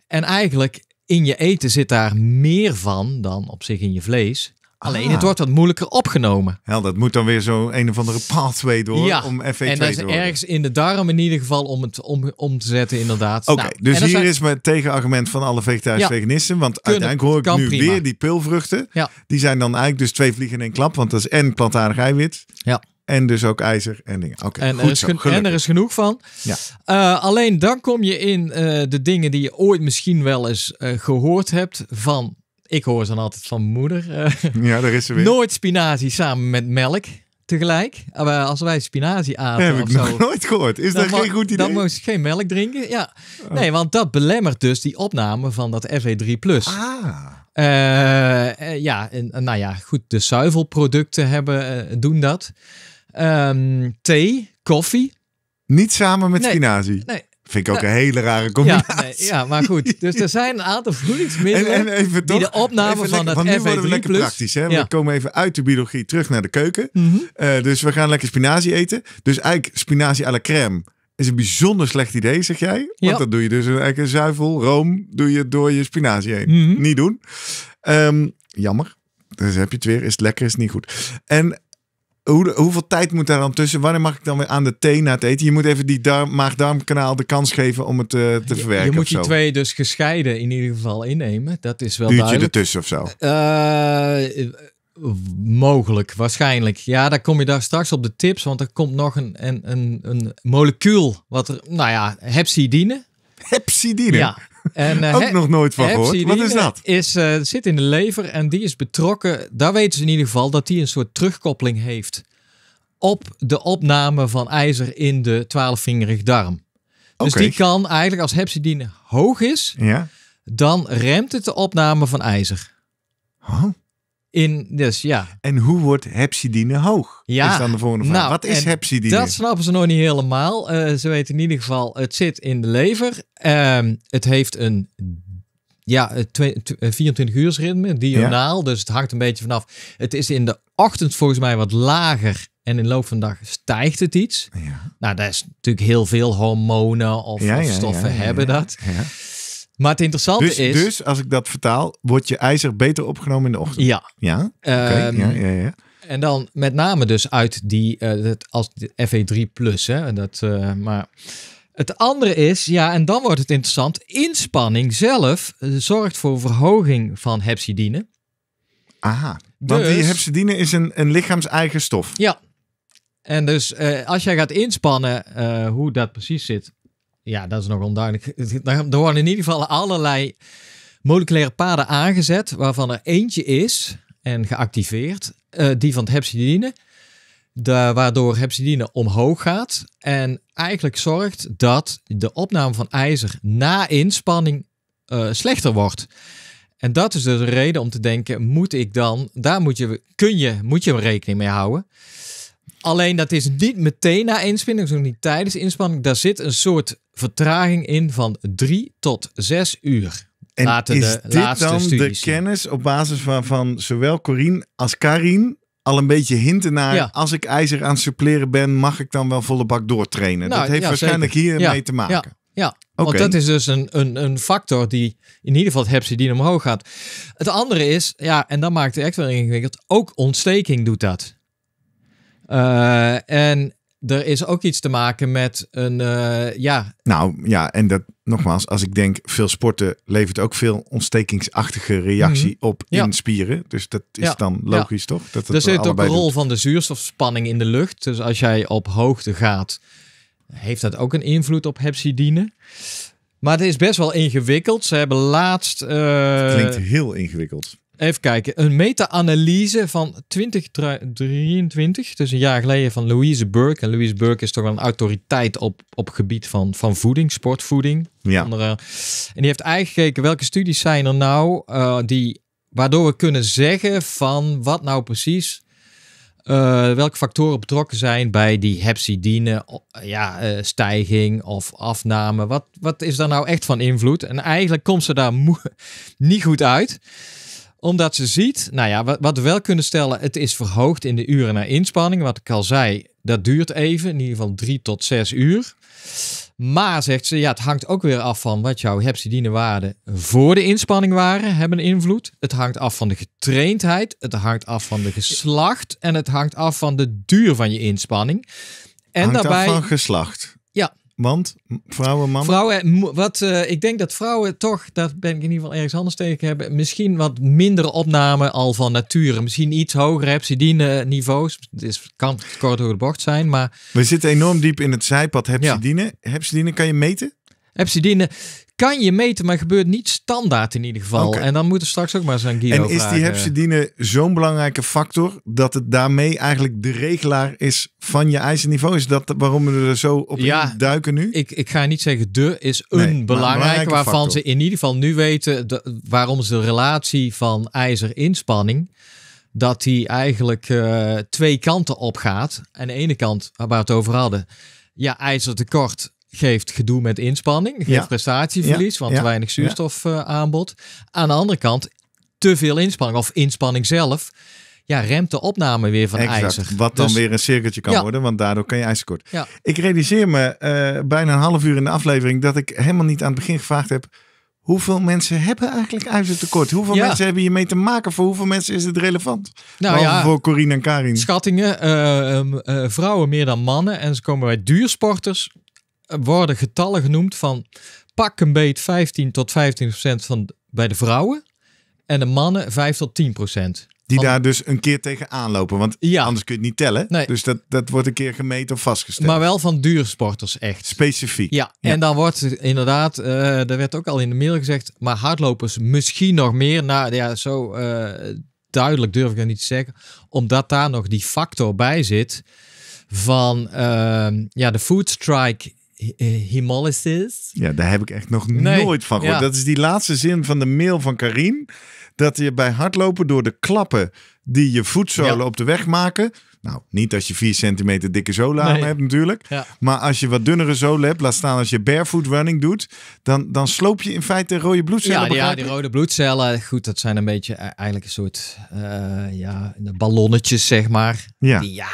En eigenlijk in je eten zit daar meer van dan op zich in je vlees. Alleen ah. het wordt wat moeilijker opgenomen. Ja, dat moet dan weer zo een of andere pathway door ja, om FE2 en dat is ergens in de darm in ieder geval om het om, om te zetten inderdaad. Oké, nou, dus hier is mijn tegenargument van alle vegetarische veganisten. Want uiteindelijk hoor ik nu weer die pilvruchten. Ja. Die zijn dan eigenlijk dus twee vliegen in één klap. Want dat is en plantaardig eiwit. Ja. En dus ook ijzer en dingen. Oké, en, goed er zo, en er is genoeg van. Ja. Eh, alleen dan kom je in eh, de dingen die je ooit misschien wel eens eh, gehoord hebt van ik hoor ze dan altijd van moeder. Eh. ja, daar is ze weer. Nooit spinazie samen met melk tegelijk. Ah, als wij spinazie aten ja, heb ik nog nooit gehoord. Is dat geen goed idee? Dan moest ik geen melk drinken. Ja. Oh. Nee, want dat belemmert dus die opname van dat FE3+. Ah. Eh, eh, ja, en, nou ja, goed, de zuivelproducten hebben, doen dat. Ehm, thee, koffie. Niet samen met spinazie? Nee, Vind ik ook een hele rare combinatie. Ja, maar goed. Dus er zijn een aantal voedingsmiddelen en, en even die de opname van lekker, het FV3 e worden we lekker praktisch. Hè? We komen even uit de biologie terug naar de keuken. Mhm. Eh, dus we gaan lekker spinazie eten. Dus eigenlijk spinazie à la crème is een bijzonder slecht idee, zeg jij. Want ja. dat doe je dus eigenlijk een zuivel, room, doe je door je spinazie heen. Mhm. Niet doen. Ehm, jammer. Dus heb je het weer. Is het lekker, is niet goed. En hoeveel tijd moet daar dan tussen? Wanneer mag ik dan weer aan de thee na het eten? Je moet even die maag-darmkanaal de kans geven om het eh, te verwerken. Je moet die twee dus gescheiden in ieder geval innemen. Dat is wel Duurtje duidelijk. ertussen of zo? Eh, mogelijk, waarschijnlijk. Ja, daar kom je daar straks op de tips. Want er komt nog een, een, een, een molecuul wat er... Nou ja, hepsidine. Hepsidine? Ja, en, uh, Ook nog nooit van gehoord. Wat is dat? Is, eh, zit in de lever en die is betrokken. Daar weten ze in ieder geval dat die een soort terugkoppeling heeft op de opname van ijzer in de twaalfvingerig darm. Dus die kan eigenlijk als hepsidine hoog is, ja. dan remt het de opname van ijzer. Huh? In, dus ja. En hoe wordt hepsidine hoog? Ja, is dan de volgende vraag. Nou, wat is hepsidine? Dat snappen ze nog niet helemaal. Eh, ze weten in ieder geval, het zit in de lever. Ehm, het heeft een ja, 24 uur ritme, diurnaal. Dus het hangt een beetje vanaf. Het is in de ochtend volgens mij wat lager. En in de loop van de dag stijgt het iets. Ja. Nou, daar is natuurlijk heel veel hormonen of, of stoffen hebben dat. Maar het interessante dus, is... Dus, als ik dat vertaal, wordt je ijzer beter opgenomen in de ochtend? Ja. Ja? Um, ja, ja, ja. En dan met name dus uit die, uh, als FE3+, plus, hè, dat, eh, maar... Het andere is, ja, en dan wordt het interessant, inspanning zelf eh, zorgt voor verhoging van hepsidine. Aha, want die dus- hepsidine is een, een lichaams-eigen stof. Ja, en dus als jij gaat inspannen, hoe dat precies zit, ja, dat is nog onduidelijk. Er worden in ieder geval allerlei moleculaire paden aangezet, waarvan er eentje is en geactiveerd, eh, die van het Hepsidine. de, waardoor hepsidine omhoog gaat en eigenlijk zorgt dat de opname van ijzer na inspanning eh, slechter wordt. En dat is dus een reden om te denken: moet ik dan, daar moet je, kun je, moet je rekening mee houden. Alleen dat is niet meteen na inspanning, dus ook niet tijdens inspanning. Daar zit een soort vertraging in van drie tot zes uur. En is de dit dan de kennis op basis waarvan zowel Corine als Karin al een beetje hinten naar... als ik ijzer aan het suppleren ben, mag ik dan wel volle bak doortrainen? Nou, dat heeft waarschijnlijk hiermee te maken. Ja, want dat is dus een, een, een factor die in ieder geval het die omhoog gaat. Het andere is, ja, en dat maakt het echt wel ingewikkeld, ook ontsteking doet dat. Eh, en er is ook iets te maken met een, eh, ja. Nou ja, en dat nogmaals, als ik denk veel sporten levert ook veel ontstekingsachtige reactie mhm. op in spieren. Dus dat is dan logisch toch? Dat dus er zit ook een rol van de zuurstofspanning in de lucht. Dus als jij op hoogte gaat, heeft dat ook een invloed op hepsidine. Maar het is best wel ingewikkeld. Ze hebben laatst. Uh... klinkt heel ingewikkeld. Even kijken. Een meta-analyse van 2023, dus een jaar geleden, van Louise Burke. En Louise Burke is toch wel een autoriteit op, op gebied van, van voeding, sportvoeding. Ja. Andere. En die heeft eigenlijk gekeken welke studies zijn er nou eh, die, waardoor we kunnen zeggen van wat nou precies, eh, welke factoren betrokken zijn bij die hepsidine, ja, eh, stijging of afname. Wat, wat is daar nou echt van invloed? En eigenlijk komt ze daar niet goed uit omdat ze ziet, nou ja, wat, we wel kunnen stellen, het is verhoogd in de uren naar inspanning. Wat ik al zei, dat duurt even, in ieder geval drie tot zes uur. Maar zegt ze, ja, het hangt ook weer af van wat jouw waarden voor de inspanning waren, hebben invloed. Het hangt af van de getraindheid, het hangt af van de geslacht en het hangt af van de duur van je inspanning. En hangt daarbij af van geslacht. Want vrouwen, mannen? Vrouwen, wat, eh, ik denk dat vrouwen toch, daar ben ik in ieder geval ergens anders tegen hebben, misschien wat minder opname al van nature. Misschien iets hogere hepsidine niveaus. Het is, kan kort door de bocht zijn, maar... We zitten enorm diep in het zijpad hepsidine. Ja. Hepsidine kan je meten? Hepsidine kan je meten, maar gebeurt niet standaard in ieder geval. En dan moeten straks ook maar zijn. Guido En is die hepsidine zo'n belangrijke factor dat het daarmee eigenlijk de regelaar is van je eisenniveau? Is dat waarom we er zo op ja, duiken nu? Ik, ik ga niet zeggen de is een, belangrijke, waarvan ze in ieder geval nu weten waarom ze de relatie van ijzer-inspanning dat die eigenlijk eh, twee kanten op gaat. Aan de ene kant, waar we het over hadden, ja, ijzertekort geeft gedoe met inspanning, geeft prestatieverlies, want te weinig zuurstofaanbod. Eh, aan de andere kant, te veel inspanning of inspanning zelf ja, remt de opname weer van ijzer. Wat dan dus- weer een cirkeltje kan worden, want daardoor kan je ijzerkort. Ja. Ik realiseer me eh, bijna een half uur in de aflevering dat ik helemaal niet aan het begin gevraagd heb. Hoeveel mensen hebben eigenlijk ijzertekort? Hoeveel mensen hebben hiermee te maken? Voor hoeveel mensen is het relevant? Nou ja, voor Corine en Karin. Schattingen, eh, ehm, vrouwen meer dan mannen. En ze komen bij duursporters worden getallen genoemd van pak een beet 15 tot 15% van, bij de vrouwen. En de mannen 5 tot 10 procent. Die daar dus een keer tegen aanlopen. Want ja. anders kun je het niet tellen. Dus dat, dat wordt een keer gemeten of vastgesteld. Maar wel van duursporters echt. Specifiek. Ja, en dan wordt inderdaad, uh, werd ook al in de mail gezegd, maar hardlopers misschien nog meer. Nou ja, zo eh, duidelijk durf ik dat niet te zeggen. Omdat daar nog die factor bij zit van eh, ja, de food strike eh, hemolysis. Ja, daar heb ik echt nog nooit van gehoord. Dat is die laatste zin van de mail van Karin. Dat je bij hardlopen door de klappen die je voetzolen op de weg maken. Nou, niet als je 4 centimeter dikke zolen hebt natuurlijk. Maar als je wat dunnere zolen hebt, laat staan als je barefoot running doet. Dan, dan sloop je in feite rode bloedcellen. Ja, ja die rode bloedcellen. Goed, dat zijn een beetje e-, eigenlijk een soort eh, ja, ballonnetjes zeg maar. Ja. Die, ja,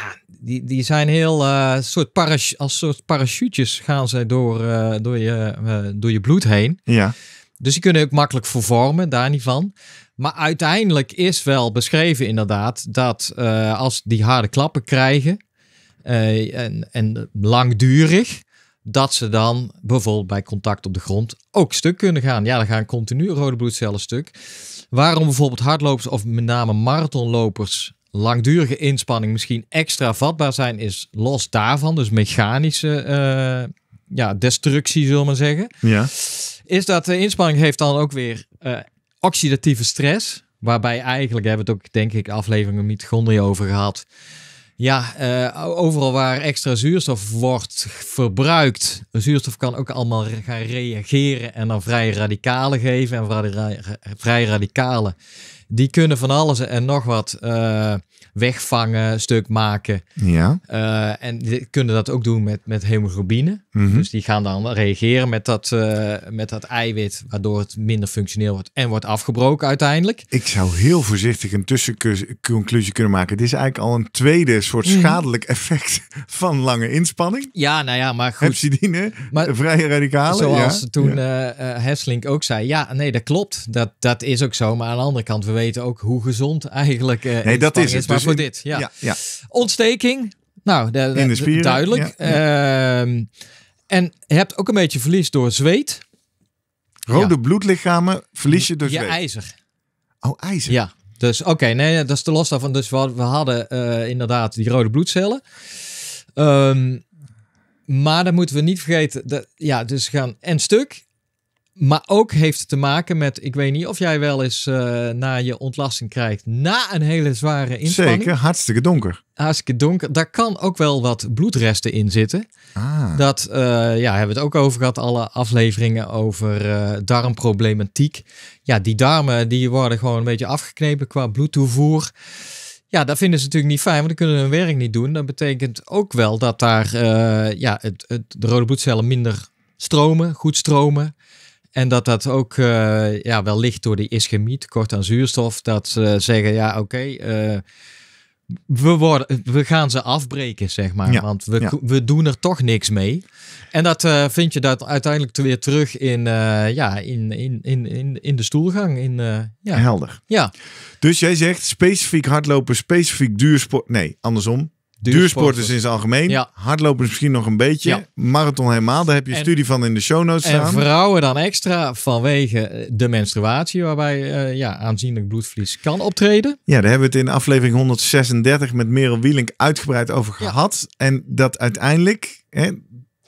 die, die zijn heel eh, soort parach als soort parachutes gaan ze door, eh, door, je, eh, door je bloed heen. Ja. Dus die kunnen ook makkelijk vervormen, daar niet van. Maar uiteindelijk is wel beschreven inderdaad dat als die harde klappen krijgen en, en langdurig, dat ze dan bijvoorbeeld bij contact op de grond ook stuk kunnen gaan. Ja, dan gaan continu rode bloedcellen stuk. Waarom bijvoorbeeld hardlopers of met name marathonlopers langdurige inspanning misschien extra vatbaar zijn, is los daarvan, dus mechanische eh, ja, destructie, zullen we maar zeggen. Ja. Is dat de inspanning heeft dan ook weer eh, oxidatieve stress, waarbij eigenlijk hebben we het ook, denk ik, aflevering met over gehad. Ja, eh, overal waar extra zuurstof wordt verbruikt, zuurstof kan ook allemaal gaan reageren en dan vrije radicalen geven. En vrij radicalen die kunnen van alles en nog wat eh, wegvangen, stuk maken. Ja. Eh, en die kunnen dat ook doen met, met hemoglobine. Mhm. Dus die gaan dan reageren met dat, eh, met dat eiwit, waardoor het minder functioneel wordt en wordt afgebroken uiteindelijk. Ik zou heel voorzichtig een tussenconclusie kunnen maken. Dit is eigenlijk al een tweede soort mhm. schadelijk effect van lange inspanning. Ja, nou ja, maar goed. Hepsidine, maar, vrije radicalen. Zoals toen Heslink ook zei. Ja, nee, dat klopt. Dat, dat is ook zo. Maar aan de andere kant, we weten ook hoe gezond eigenlijk uh, nee, dat is. Het. maar voor dus dit, ja. ja. Ja, Ontsteking, nou, de, in de spieren, duidelijk. Ja. Ehm, en je hebt ook een beetje verlies door zweet. Rode bloedlichamen verlies je door zweet. Je ijzer. Oh, ijzer. Ja, dus oké, nee, dat is te last daarvan. Dus we, we hadden eh, inderdaad die rode bloedcellen. Ehm, maar dan moeten we niet vergeten, dat, ja, dus gaan en stuk maar ook heeft het te maken met, ik weet niet of jij wel eens uh, eh, na je ontlasting krijgt, na een hele zware inspanning. Zeker, hartstikke donker. Hartstikke donker. Daar kan ook wel wat bloedresten in zitten. Ah. Dat, eh, ja, hebben we het ook over gehad, alle afleveringen over eh, darmproblematiek. Ja, die darmen die worden gewoon een beetje afgeknepen qua bloedtoevoer. Ja, dat vinden ze natuurlijk niet fijn, want dan kunnen hun werk niet doen. Dat betekent ook wel dat daar ja, het, het, de rode bloedcellen minder stromen, goed stromen. En dat dat ook uh, ja, wellicht door die ischemie, tekort aan zuurstof, dat ze zeggen, ja oké, eh, we, worden, we gaan ze afbreken, zeg maar. want we, we doen er toch niks mee. En dat eh, vind je dat uiteindelijk weer terug in, ja, in, in, in, in de stoelgang. In, ja. Helder. Ja. Dus jij zegt specifiek hardlopen, specifiek duursport. Nee, andersom is in zijn algemeen. Hardlopen misschien nog een beetje. Marathon helemaal. Daar heb je een studie van in de show notes en staan. En vrouwen dan extra vanwege eh, de menstruatie. Waarbij eh, ja, aanzienlijk bloedverlies kan optreden. Ja, daar hebben we het in aflevering 136 met Merel Wielink uitgebreid over gehad. En dat uiteindelijk... Hè,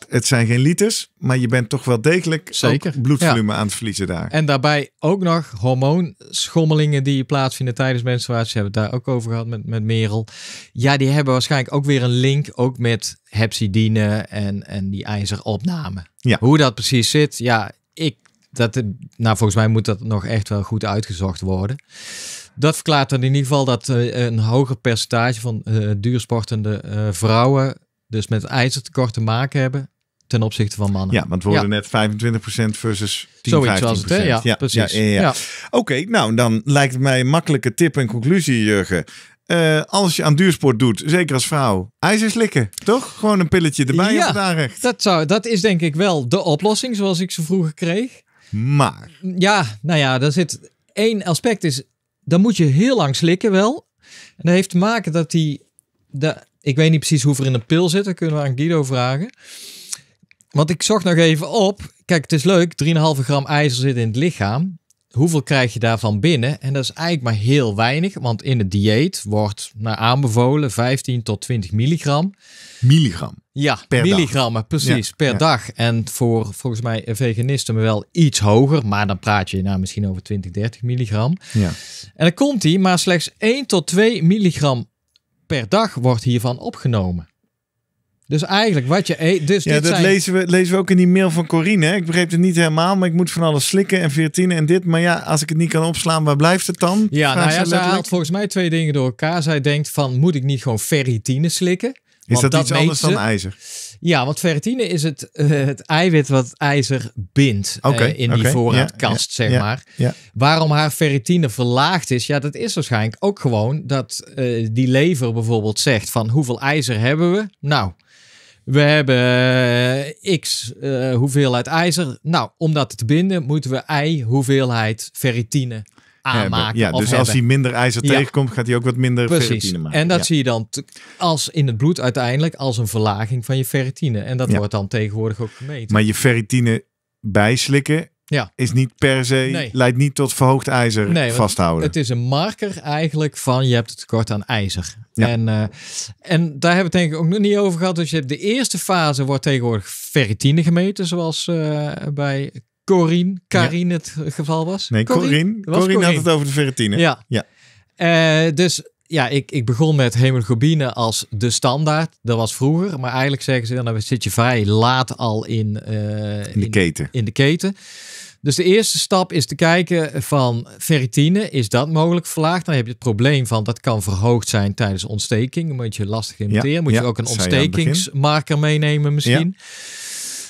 het zijn geen liters, maar je bent toch wel degelijk Zeker. bloedvolume aan het verliezen daar. En daarbij ook nog hormoonschommelingen die je plaatsvinden tijdens menstruatie. Hebben we het daar ook over gehad met, met Merel. Ja, die hebben waarschijnlijk ook weer een link ook met hepsidine en, en die ijzeropname. Ja. Hoe dat precies zit, ja, ik, dat, nou, volgens mij moet dat nog echt wel goed uitgezocht worden. Dat verklaart dan in ieder geval dat eh, een hoger percentage van uh, eh, duursportende eh, vrouwen dus met ijzertekort te maken hebben ten opzichte van mannen. Ja, want we worden net 25% versus 10, Zoiets 15%. was het, hè? Ja, precies. Ja, Oké, nou dan lijkt het mij een makkelijke tip en conclusie, Jurgen. Eh, als je aan duursport doet, zeker als vrouw, ijzer slikken, toch? Gewoon een pilletje erbij ja, op het Dat, zou, dat is denk ik wel de oplossing, zoals ik ze vroeger kreeg. Maar? Ja, nou ja, daar zit één aspect is, dan moet je heel lang slikken wel. En dat heeft te maken dat die, de ik weet niet precies hoeveel er in de pil zit, dat Kunnen we aan Guido vragen. Want ik zocht nog even op. Kijk, het is leuk. 3,5 gram ijzer zit in het lichaam. Hoeveel krijg je daarvan binnen? En dat is eigenlijk maar heel weinig. Want in het dieet wordt naar aanbevolen 15 tot 20 milligram. Milligram? Ja, per milligrammen, precies, per dag. En voor volgens mij veganisten wel iets hoger. Maar dan praat je nou misschien over 20, 30 milligram. Ja. En dan komt hij maar slechts 1 tot 2 milligram per dag wordt hiervan opgenomen. Dus eigenlijk wat je eet. Dus ja, dat lezen, we, lezen we ook in die mail van Corine. Ik begreep het niet helemaal, maar ik moet van alles slikken en veertien en dit. Maar ja, als ik het niet kan opslaan, waar blijft het dan? Ja, nou ja, zij haalt volgens mij twee dingen door elkaar. Zij denkt van, moet ik niet gewoon ferritine slikken? Is dat, iets anders dan ijzer? Ja, want ferritine is het, eh, het eiwit wat ijzer bindt eh, okay, in die voorraadkast, zeg maar. Waarom haar ferritine verlaagd is, ja, dat is waarschijnlijk ook gewoon dat eh, die lever bijvoorbeeld zegt van hoeveel ijzer hebben we? Nou, we hebben x hoeveelheid ijzer. Nou, om dat te binden moeten we y hoeveelheid ferritine ja, dus als hij minder ijzer tegenkomt, gaat hij ook wat minder ferritine maken. En dat zie je dan als in het bloed uiteindelijk als een verlaging van je ferritine. En dat wordt dan tegenwoordig ook gemeten. Maar je ferritine bijslikken ja. is niet per se, leidt niet tot verhoogd ijzer nee, vasthouden. Het is een marker eigenlijk van je hebt het tekort aan ijzer. En, eh, en daar hebben we denk ik ook nog niet over gehad. Dus je hebt de eerste fase wordt tegenwoordig ferritine gemeten, zoals eh, bij Corine, Karine het geval was. Nee, Corine. Corine, had het over de ferritine. Ja. ja. Eh, dus ja, ik, ik begon met hemoglobine als de standaard. Dat was vroeger. Maar eigenlijk zeggen ze, dan nou zit je vrij laat al eh, in, in, de keten. In, de keten. Dus de eerste stap is te kijken van ferritine, is dat mogelijk verlaagd? Dan heb je het probleem van dat kan verhoogd zijn tijdens ontsteking. Dan moet je lastig imiteren. moet je ook een ontstekingsmarker meenemen misschien.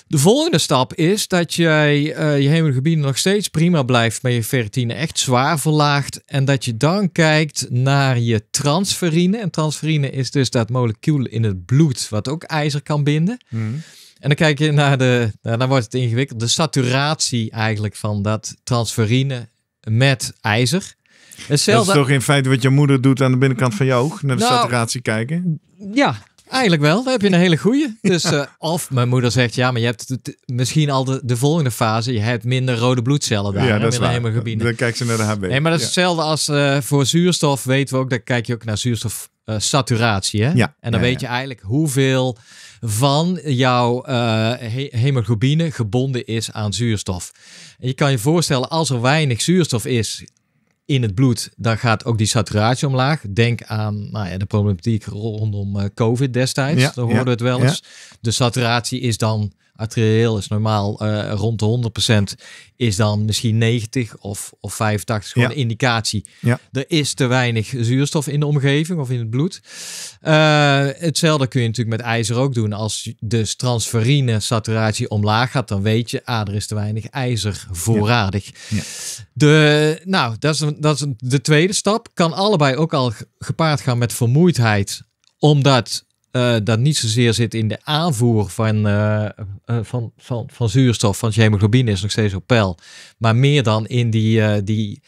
De volgende stap is dat jij eh, je hemoglobine nog steeds prima blijft, maar je ferritine echt zwaar verlaagt. En dat je dan kijkt naar je transferine. En transferine is dus dat molecuul in het bloed wat ook ijzer kan binden. Hmm. En dan kijk je naar de, nou, dan wordt het ingewikkeld, de saturatie eigenlijk van dat transferine met ijzer. Hetzelfde... Dat is toch in feite wat je moeder doet aan de binnenkant van je oog, naar de nou, saturatie kijken? Ja, Eigenlijk wel, dan heb je een hele goeie. Dus, eh, of mijn moeder zegt, ja, maar je hebt misschien al de, de volgende fase. Je hebt minder rode bloedcellen daar, ja, dat Dan kijkt ze naar de HB. Nee, maar dat is hetzelfde als eh, voor zuurstof weten we ook. Dan kijk je ook naar zuurstofsaturatie. Eh, saturatie hè? Ja. En dan weet je eigenlijk hoeveel van jouw hemoglobine gebonden is aan zuurstof. En je kan je voorstellen, als er weinig zuurstof is in het bloed, dan gaat ook die saturatie omlaag. Denk aan nou ja, de problematiek rondom eh, COVID destijds. Ja, daar hoorden we het wel eens. De saturatie is dan arterieel is normaal eh, rond de 100%, is dan misschien 90 of, of 85, gewoon een indicatie. Ja. Er is te weinig zuurstof in de omgeving of in het bloed. Eh, hetzelfde kun je natuurlijk met ijzer ook doen. Als dus transferine saturatie omlaag gaat, dan weet je, ah, er is te weinig ijzer voorradig. Ja. De, nou, dat is, dat is de tweede stap. Kan allebei ook al gepaard gaan met vermoeidheid, omdat eh, dat niet zozeer zit in de aanvoer van, eh, eh, van, van, van zuurstof, van hemoglobine is nog steeds op peil. Maar meer dan in die, die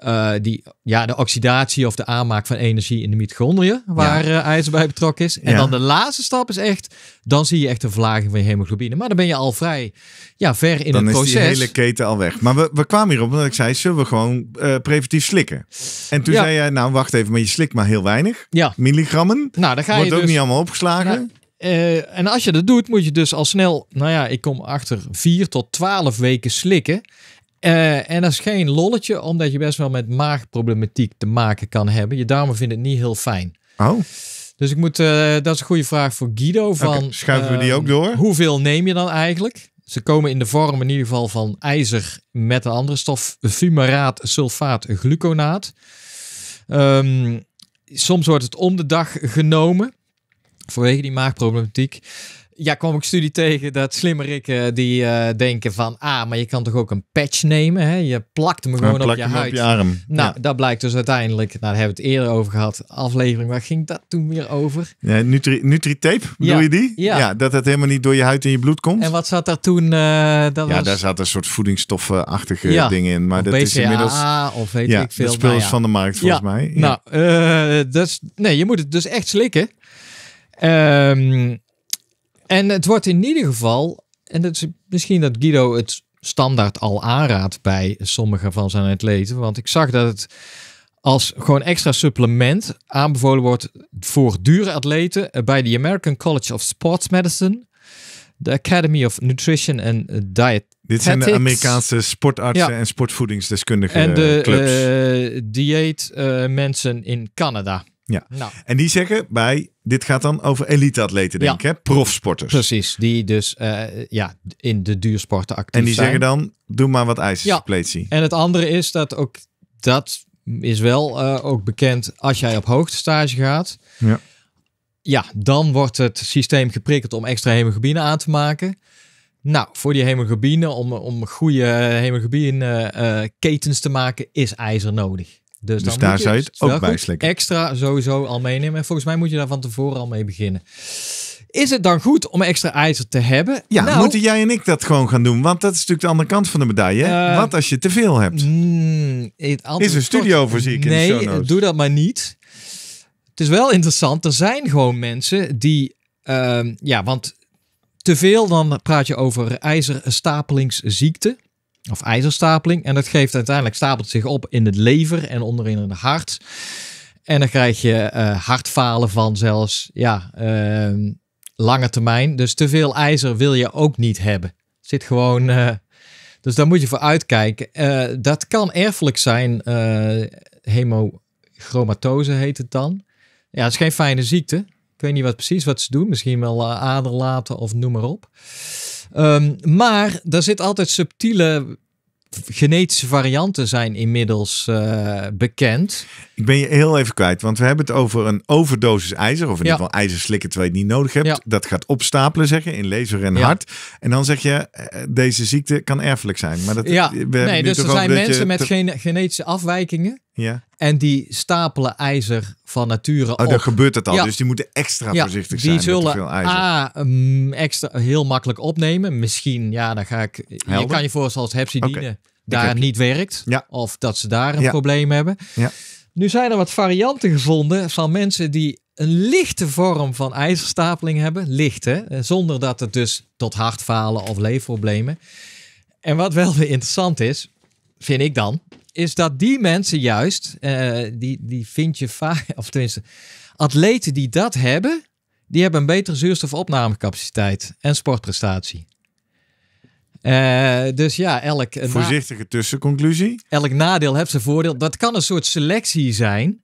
eh, die, ja, de oxidatie of de aanmaak van energie in de mitochondriën, waar ja. uh, eh, ijzer bij betrokken is. En dan de laatste stap is echt, dan zie je echt een verlaging van je hemoglobine. Maar dan ben je al vrij ja, ver in het proces. Dan is die hele keten al weg. Maar we, we kwamen hierop omdat ik zei, zullen we gewoon eh, preventief slikken? En toen zei jij, nou wacht even, maar je slikt maar heel weinig. Ja. Milligrammen. Nou, dan ga je Wordt ook dus- niet allemaal opgeslagen. Nou, en als je dat doet, moet je dus al snel, nou ja, ik kom achter 4 tot 12 weken slikken. Eh, en dat is geen lolletje, omdat je best wel met maagproblematiek te maken kan hebben. Je darmen vinden het niet heel fijn. Oh. Dus ik moet, eh, dat is een goede vraag voor Guido. Van, okay, schuiven we die ehm, ook door? Hoeveel neem je dan eigenlijk? Ze komen in de vorm in ieder geval van ijzer met een andere stof, fumaraat, sulfaat, gluconaat. Ehm, soms wordt het om de dag genomen vanwege die maagproblematiek ja, kwam ik studie tegen dat slimmerikken eh, die eh, denken van... Ah, maar je kan toch ook een patch nemen? Hè? Je plakt hem gewoon op je huid. arm. Nou, dat blijkt dus uiteindelijk... Nou, daar hebben we het eerder over gehad. Aflevering, waar ging dat toen weer over? Ja, Nutri, Nutri-tape, bedoel je die? Ja. ja. Dat het helemaal niet door je huid en je bloed komt. En wat zat daar toen? Eh, dat ja, daar zaten een soort voedingsstoffenachtige dingen in. Maar dat is inmiddels... of weet ik veel. dat spul nou, van de markt volgens mij. Nou, uh, dat dus, nee, je moet het dus echt slikken. Ehm... En het wordt in ieder geval, en dat is misschien dat Guido het standaard al aanraadt bij sommige van zijn atleten, want ik zag dat het als gewoon extra supplement aanbevolen wordt voor dure atleten bij de American College of Sports Medicine, de Academy of Nutrition and Diet. Dit zijn de Amerikaanse sportartsen en sportvoedingsdeskundigen. En de uh, eh, dieetmensen eh, in Canada. Ja. Nou. En die zeggen bij, dit gaat dan over elite-atleten, denk ik, profsporters. Precies, die dus eh, ja, in de duursporten actief zijn. En die zeggen dan, doe maar wat ijzerspletie. Ja. En het andere is dat ook, dat is wel eh, ook bekend, als jij op hoogtestage gaat, ja. ja, dan wordt het systeem geprikkeld om extra hemoglobine aan te maken. Nou, voor die hemoglobine, om, om goede hemoglobine eh, ketens te maken, is ijzer nodig. Dus, dus daar zou je het ook bij Extra sowieso al meenemen. En volgens mij moet je daar van tevoren al mee beginnen. Is het dan goed om extra ijzer te hebben? Ja, nou, moeten jij en ik dat gewoon gaan doen? Want dat is natuurlijk de andere kant van de medaille. Eh, Wat als je te veel hebt? Mm, is een studio voor nee, Nee, doe dat maar niet. Het is wel interessant. Er zijn gewoon mensen die... Ehm, ja, want te veel, dan praat je over ijzerstapelingsziekte of ijzerstapeling. En dat geeft uiteindelijk stapelt zich op in het lever en onderin in het hart. En dan krijg je eh, hartfalen van zelfs ja, ehm, lange termijn. Dus te veel ijzer wil je ook niet hebben. Zit gewoon. Eh, dus daar moet je voor uitkijken. Eh, dat kan erfelijk zijn. hemochromatose heet het dan. Ja, dat is geen fijne ziekte. Ik weet niet wat precies wat ze doen. Misschien wel uh, eh, laten of noem maar op. Ehm, maar er zit altijd subtiele genetische varianten zijn inmiddels eh, bekend. Ik ben je heel even kwijt, want we hebben het over een overdosis ijzer, of in ieder geval ijzer slikken terwijl het niet nodig hebt. Dat gaat opstapelen, zeggen in lever en hart. En dan zeg je, eh, deze ziekte kan erfelijk zijn. Maar dat, ja. nee, dus er zijn mensen met geen genetische afwijkingen. Ja. En die stapelen ijzer van nature oh, op. daar gebeurt het al. Dus die moeten extra voorzichtig die zijn zullen met veel ijzer. A, mm, extra heel makkelijk opnemen. Misschien, ja, dan ga ik... Helder. Je kan je voorstellen als hepsidine daar niet werkt. Of dat ze daar een probleem hebben. Nu zijn er wat varianten gevonden van mensen die een lichte vorm van ijzerstapeling hebben. Lichte, eh, zonder dat het dus tot hartfalen of leefproblemen. En wat wel weer interessant is, vind ik dan, is dat die mensen juist, uh, die, die vind je vaak, of tenminste, atleten die dat hebben, die hebben een betere zuurstofopnamecapaciteit en sportprestatie. Eh, dus ja, elk. Voorzichtige tussenconclusie. Elk nadeel heeft zijn voordeel. Dat kan een soort selectie zijn.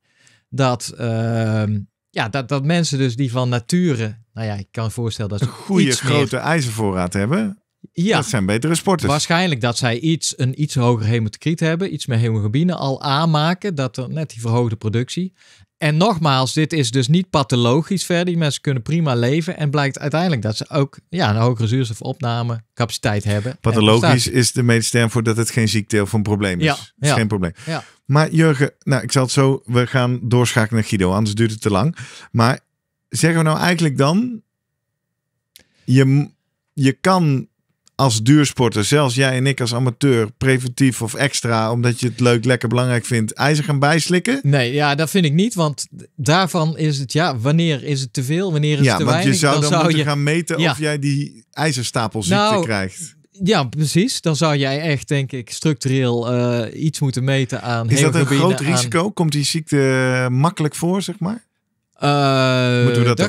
Dat, ehm, ja, dat, dat mensen dus die van nature. Nou ja, ik kan me voorstellen dat ze. Een goede grote ijzervoorraad hebben. Ja. Dat zijn betere sporters. Waarschijnlijk dat zij iets, een iets hoger hematocriet hebben, iets meer hemoglobine al aanmaken, dat er net die verhoogde productie. En nogmaals, dit is dus niet pathologisch verder. Die mensen kunnen prima leven. En blijkt uiteindelijk dat ze ook ja, een hogere zuurstofopname capaciteit hebben. Pathologisch is de medische term voor dat het geen ziekte of een probleem is. Ja, is geen probleem. Ja. Maar Jurgen, nou, ik zal het zo... We gaan doorschakelen naar Guido, anders duurt het te lang. Maar zeggen we nou eigenlijk dan... Je, je kan als duursporter, zelfs jij en ik als amateur, preventief of extra, omdat je het leuk, lekker, belangrijk vindt, ijzer gaan bijslikken? Nee, ja, dat vind ik niet, want daarvan is het, ja, wanneer is het te veel, wanneer is ja, het te weinig? Ja, want je zou dan, zou moeten je... gaan meten of jij die ijzerstapelziekte nou, krijgt. Ja, precies. Dan zou jij echt, denk ik, structureel eh, iets moeten meten aan. Is dat een groot risico? Komt die ziekte eh, makkelijk voor, zeg maar? Eh,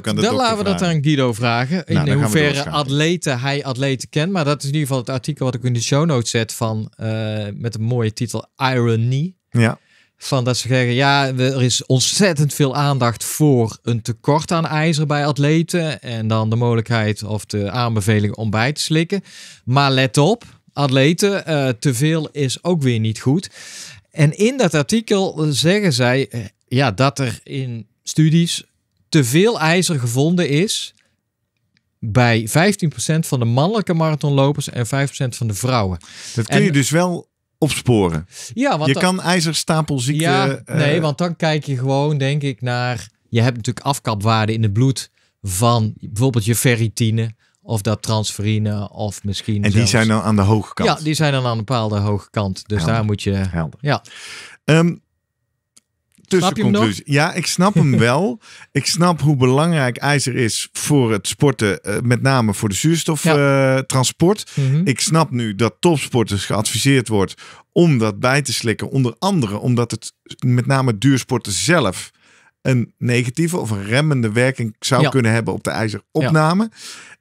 dan laten we dat aan Guido vragen. in nou, hoeverre atleten hij atleten kent. Maar dat is in ieder geval het artikel wat ik in de show notes zet van eh, met de mooie titel Irony. Ja. Van dat ze zeggen, ja, er is ontzettend veel aandacht voor een tekort aan ijzer bij atleten. En dan de mogelijkheid of de aanbeveling om bij te slikken. Maar let op, atleten, eh, te veel is ook weer niet goed. En in dat artikel zeggen zij ja, dat er in studies te veel ijzer gevonden is bij 15% van de mannelijke marathonlopers en 5% van de vrouwen. Dat kun je dus wel opsporen. Ja, want je kan ijzerstapelziekte... Ja, eh, nee, want dan kijk je gewoon, denk ik, naar... Je hebt natuurlijk afkapwaarden in het bloed van bijvoorbeeld je ferritine of dat transferine of misschien En die zijn dan aan de hoge kant. Ja, die zijn dan aan een bepaalde hoge kant. Dus daar moet je... Helder. Ja. Ehm, tussenconclusie. Ja, ik snap hem wel. ik snap hoe belangrijk ijzer is voor het sporten, eh, met name voor de zuurstoftransport. Eh, mhm. Ik snap nu dat topsporters geadviseerd wordt om dat bij te slikken. Onder andere omdat het met name duursporten zelf een negatieve of een remmende werking zou kunnen hebben op de ijzeropname.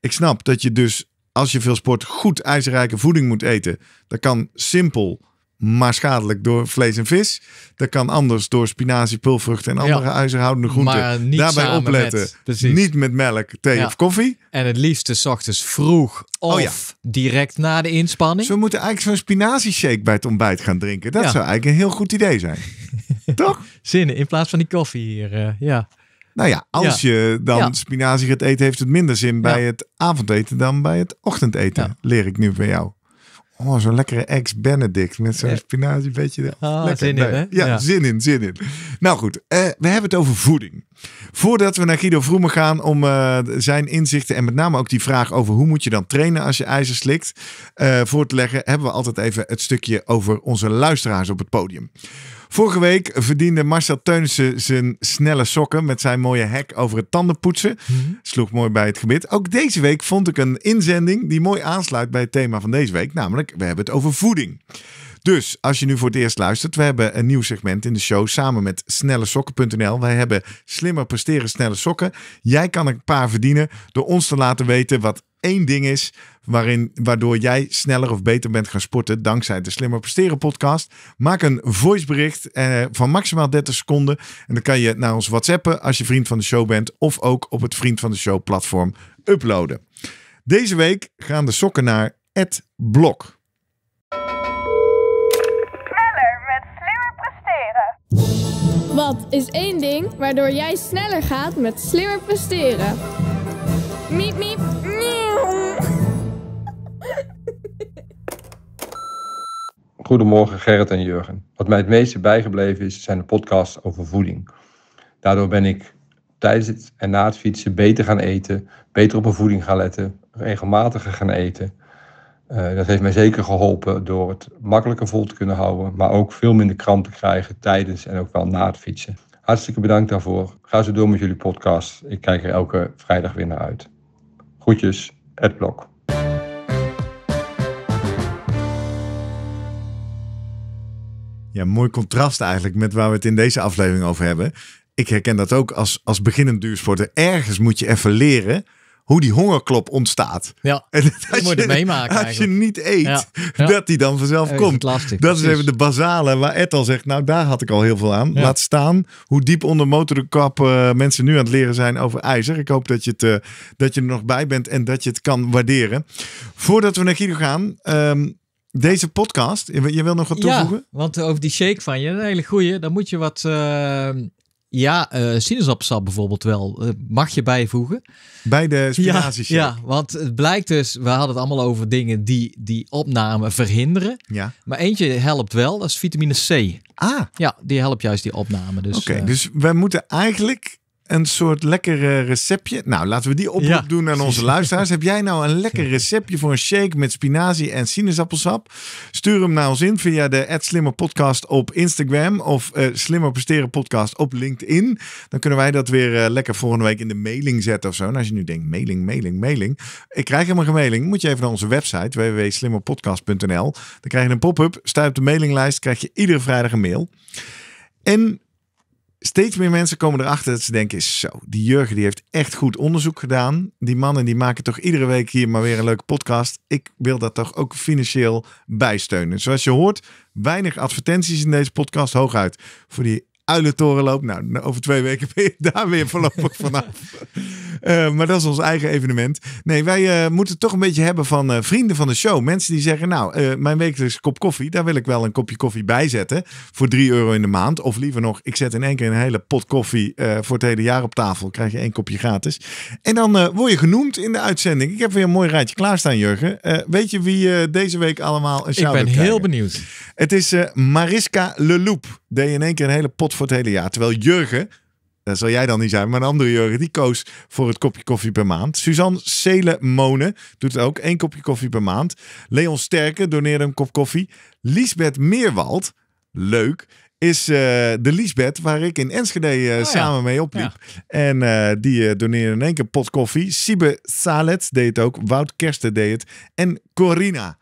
Ik snap dat je dus als je veel sport goed ijzerrijke voeding moet eten. Dat kan simpel maar schadelijk door vlees en vis. Dat kan anders door spinazie, pulvruchten en andere ja. ijzerhoudende groenten. niet Daarbij opletten. Met, niet met melk, thee of koffie. En het liefste s ochtends vroeg oh of direct na de inspanning. Dus we moeten eigenlijk zo'n spinazieshake bij het ontbijt gaan drinken. Dat zou eigenlijk een heel goed idee zijn. Toch? Zinnen in plaats van die koffie hier. Eh, ja. Nou ja, als je dan spinazie gaat eten, heeft het minder zin bij het avondeten dan bij het ochtendeten. Leer ik nu bij jou. Oh, zo'n lekkere ex-Benedict met zo'n ja. spinazie beetje. Ah, zin in, hè? Ja, zin in, zin in. Nou goed, eh, we hebben het over voeding. Voordat we naar Guido Vroemen gaan om eh, zijn inzichten en met name ook die vraag over hoe moet je dan trainen als je ijzer slikt eh, voor te leggen, hebben we altijd even het stukje over onze luisteraars op het podium. Vorige week verdiende Marcel Teunissen zijn snelle sokken met zijn mooie hack over het tandenpoetsen. Mhm. Sloeg mooi bij het gebit. Ook deze week vond ik een inzending die mooi aansluit bij het thema van deze week, namelijk we hebben het over voeding. Dus als je nu voor het eerst luistert, we hebben een nieuw segment in de show samen met snellesokken.nl. Wij hebben slimmer presteren snelle sokken. Jij kan een paar verdienen door ons te laten weten wat één ding is waarin, waardoor jij sneller of beter bent gaan sporten dankzij de Slimmer Presteren podcast. Maak een voicebericht eh, van maximaal 30 seconden en dan kan je naar ons whatsappen als je vriend van de show bent of ook op het vriend van de show platform uploaden. Deze week gaan de sokken naar Ed Blok. Wat is één ding waardoor jij sneller gaat met slimmer presteren? Miep, miep, Goedemorgen Gerrit en Jurgen. Wat mij het meeste bijgebleven is, zijn de podcasts over voeding. Daardoor ben ik tijdens het en na het fietsen beter gaan eten, beter op mijn voeding gaan letten, regelmatiger gaan eten eh, dat heeft mij zeker geholpen door het makkelijker vol te kunnen houden, maar ook veel minder kramp te krijgen tijdens en ook wel na het fietsen. Hartstikke bedankt daarvoor. Ga zo door met jullie podcast. Ik kijk er elke vrijdag weer naar uit. Groetjes, Ed Blok. Ja, mooi contrast eigenlijk met waar we het in deze aflevering over hebben. Ik herken dat ook als, als beginnend duursporter. Ergens moet je even leren hoe die hongerklop ontstaat. Ja, en dat, moet je meemaken. Als je niet eet, dat die dan vanzelf komt. dat is even de basale waar Ed al zegt, nou daar had ik al heel veel aan. Laat staan hoe diep onder motorkap uh, mensen nu aan het leren zijn over ijzer. Ik hoop dat je, het, eh, dat je er nog bij bent en dat je het kan waarderen. Voordat we naar Guido gaan... Ehm, deze podcast, je wil nog wat toevoegen? Ja, want over die shake van je, een hele goeie. Dan moet je wat eh, ja, uh, sinaasappelsap bijvoorbeeld wel. Eh, mag je bijvoegen. Bij de spinazie ja, ja, want het blijkt dus, we hadden het allemaal over dingen die die opname verhinderen. Ja. Maar eentje helpt wel, dat is vitamine C. Ah. Ja, die helpt juist die opname. Dus, Oké, eh, dus we moeten eigenlijk een soort lekker receptje? Nou, laten we die oproep doen aan onze luisteraars. Heb jij nou een lekker receptje voor een shake met spinazie en sinaasappelsap? Stuur hem naar ons in via de Slimmer Podcast op Instagram of uh, Slimmer Presteren Podcast op LinkedIn. Dan kunnen wij dat weer eh, lekker volgende week in de mailing zetten of zo. En als je nu denkt, mailing, mailing, mailing. Ik krijg helemaal een mailing. Moet je even naar onze website www.slimmerpodcast.nl. Dan krijg je een pop-up, Stuur op de mailinglijst, krijg je iedere vrijdag een mail. En steeds meer mensen komen erachter dat ze denken: zo, die Jurgen die heeft echt goed onderzoek gedaan. Die mannen die maken toch iedere week hier maar weer een leuke podcast. Ik wil dat toch ook financieel bijsteunen. Zoals je hoort, weinig advertenties in deze podcast, hooguit voor die uilentoren loopt. Nou, over twee weken ben je daar weer voorlopig vanaf. Eh, maar dat is ons eigen evenement. Nee, wij uh, moeten toch een beetje hebben van eh, vrienden van de show. Mensen die zeggen, nou, mijn wekelijks kop koffie, daar wil ik wel een kopje koffie bij zetten. Voor 3 euro in de maand. Of liever nog, ik zet in één keer een hele pot koffie voor het hele jaar op tafel. Krijg je één kopje gratis. En dan word je genoemd in de uitzending. Ik heb weer een mooi rijtje klaarstaan, Jurgen. weet je wie deze week allemaal een shout Ik ben heel benieuwd. Het is Mariska Leloup deed in één keer een hele pot voor het hele jaar. Terwijl Jurgen, dat zal jij dan niet zijn, maar een andere Jurgen, die koos voor het kopje koffie per maand. Suzanne Selemone doet het ook, één kopje koffie per maand. Leon Sterke doneerde een kop koffie. Liesbeth Meerwald, leuk, is eh, de Liesbeth waar ik in Enschede eh, oh samen mee opliep. En eh, die doneerde in één keer pot koffie. Sibe Salet deed het ook, Wout Kersten deed het en Corina.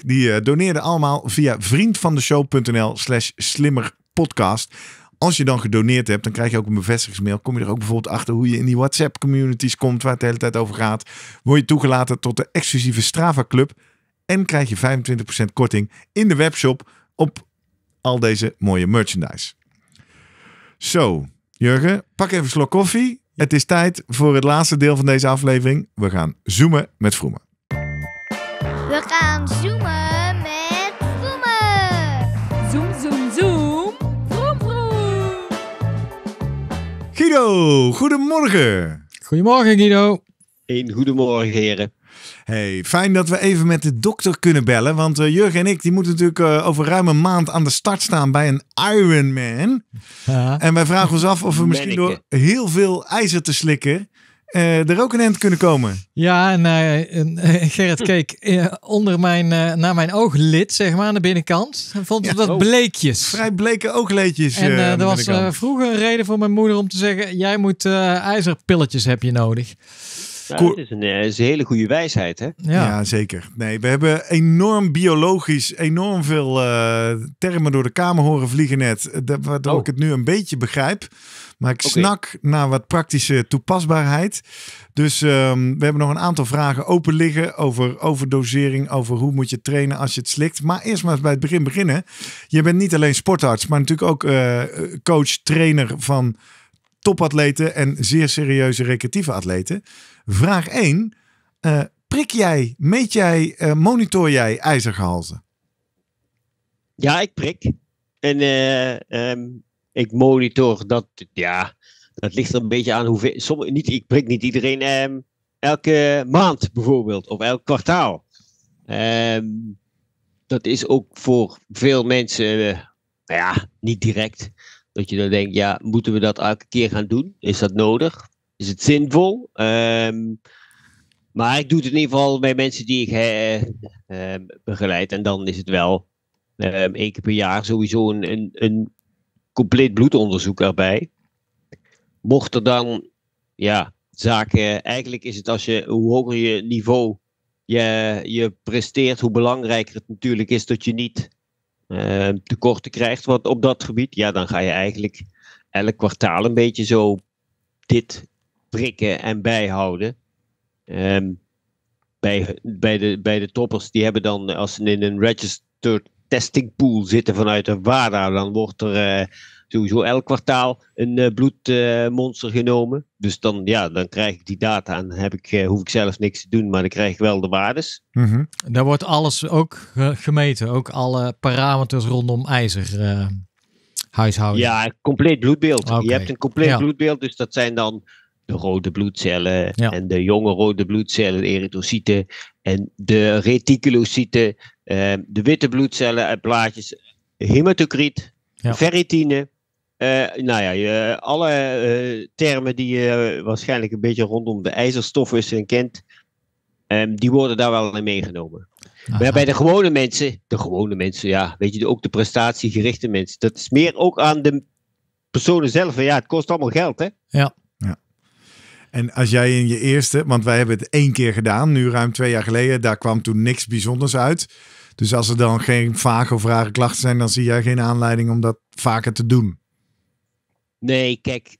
Die doneerde allemaal via vriendvandeshow.nl slash slimmer podcast. Als je dan gedoneerd hebt, dan krijg je ook een bevestigingsmail. Kom je er ook bijvoorbeeld achter hoe je in die WhatsApp-communities komt, waar het de hele tijd over gaat. Word je toegelaten tot de exclusieve Strava-club. En krijg je 25% korting in de webshop op al deze mooie merchandise. Zo, Jurgen, pak even een slok koffie. Het is tijd voor het laatste deel van deze aflevering. We gaan zoomen met Vroemen. We gaan zoomen. Guido, goedemorgen. Goedemorgen Guido. Een goedemorgen heren. Hey, fijn dat we even met de dokter kunnen bellen. Want uh, Jurgen en ik die moeten natuurlijk eh, over ruim een maand aan de start staan bij een Ironman. Ja. En wij vragen ons af of we misschien door heel veel ijzer te slikken eh, er ook een eind kunnen komen. Ja, en eh, eh, Gerrit hm. keek onder mijn, naar mijn ooglid, zeg maar, aan de binnenkant. Vond dat oh. bleekjes. Vrij bleke oogleedjes. En er was vroeger een reden voor mijn moeder om te zeggen, jij moet ijzerpilletjes heb je nodig. Dat is, een, eh, is hele goede wijsheid, hè? Ja. zeker. Nee, we hebben enorm biologisch, enorm veel eh, termen door de kamer horen vliegen net. Eh, Waardoor oh. ik het nu een beetje begrijp. Maar ik okay. snak naar wat praktische toepasbaarheid. Dus ehm, we hebben nog een aantal vragen open liggen over overdosering, over hoe moet je trainen als je het slikt. Maar eerst maar bij het begin beginnen. Je bent niet alleen sportarts, maar natuurlijk ook coach, trainer van topatleten en zeer serieuze recreatieve atleten. Vraag 1. Eh, prik jij, meet jij, eh, monitor jij ijzergehalte? Ja, ik prik. En eh, ehm, ik monitor dat, ja, dat ligt er een beetje aan hoeveel. niet, ik prik niet iedereen ehm, elke maand bijvoorbeeld, of elk kwartaal. Ehm, dat is ook voor veel mensen, nou ja, niet direct. Dat je dan denkt, ja, moeten we dat elke keer gaan doen? Is dat nodig? is het zinvol. Ehm, maar ik doe het in ieder geval bij mensen die ik eh, ehm, begeleid. En dan is het wel ehm, één keer per jaar sowieso een, een, een compleet bloedonderzoek erbij. Mocht er dan, ja, zaken. Eigenlijk is het als je, hoe hoger je niveau je, je presteert, hoe belangrijker het natuurlijk is dat je niet uh, tekorten krijgt wat op dat gebied. Ja, dan ga je eigenlijk elk kwartaal een beetje zo dit prikken en bijhouden. Ehm, bij, bij, de, bij de toppers, die hebben dan, als ze in een registered testing pool zitten vanuit de WADA, dan wordt er eh, sowieso elk kwartaal een eh, bloedmonster genomen. Dus dan, ja, dan krijg ik die data en heb ik, eh, hoef ik zelf niks te doen, maar dan krijg ik wel de waardes. Mhm. Daar wordt alles ook gemeten, ook alle parameters rondom ijzer. Huishouden. Ja, compleet bloedbeeld. Je hebt een compleet bloedbeeld, dus dat zijn dan de rode bloedcellen en de jonge rode bloedcellen, de erytrocyten en de reticulocyten, ehm, de witte bloedcellen uit plaatjes, hematocriet, ferritine. Eh, nou ja, alle eh, termen die je waarschijnlijk een beetje rondom de ijzerstofwisseling kent, um, die worden daar wel in meegenomen. Maar bij de gewone mensen, de gewone mensen, ja, weet je, ook de prestatiegerichte mensen, dat is meer ook aan de personen zelf. Ja, het kost allemaal geld, hè? Ja. En als jij in je eerste, want wij hebben het één keer gedaan, nu ruim twee jaar geleden, daar kwam toen niks bijzonders uit. Dus als er dan geen vage of rare klachten zijn, dan zie jij geen aanleiding om dat vaker te doen. Nee, kijk,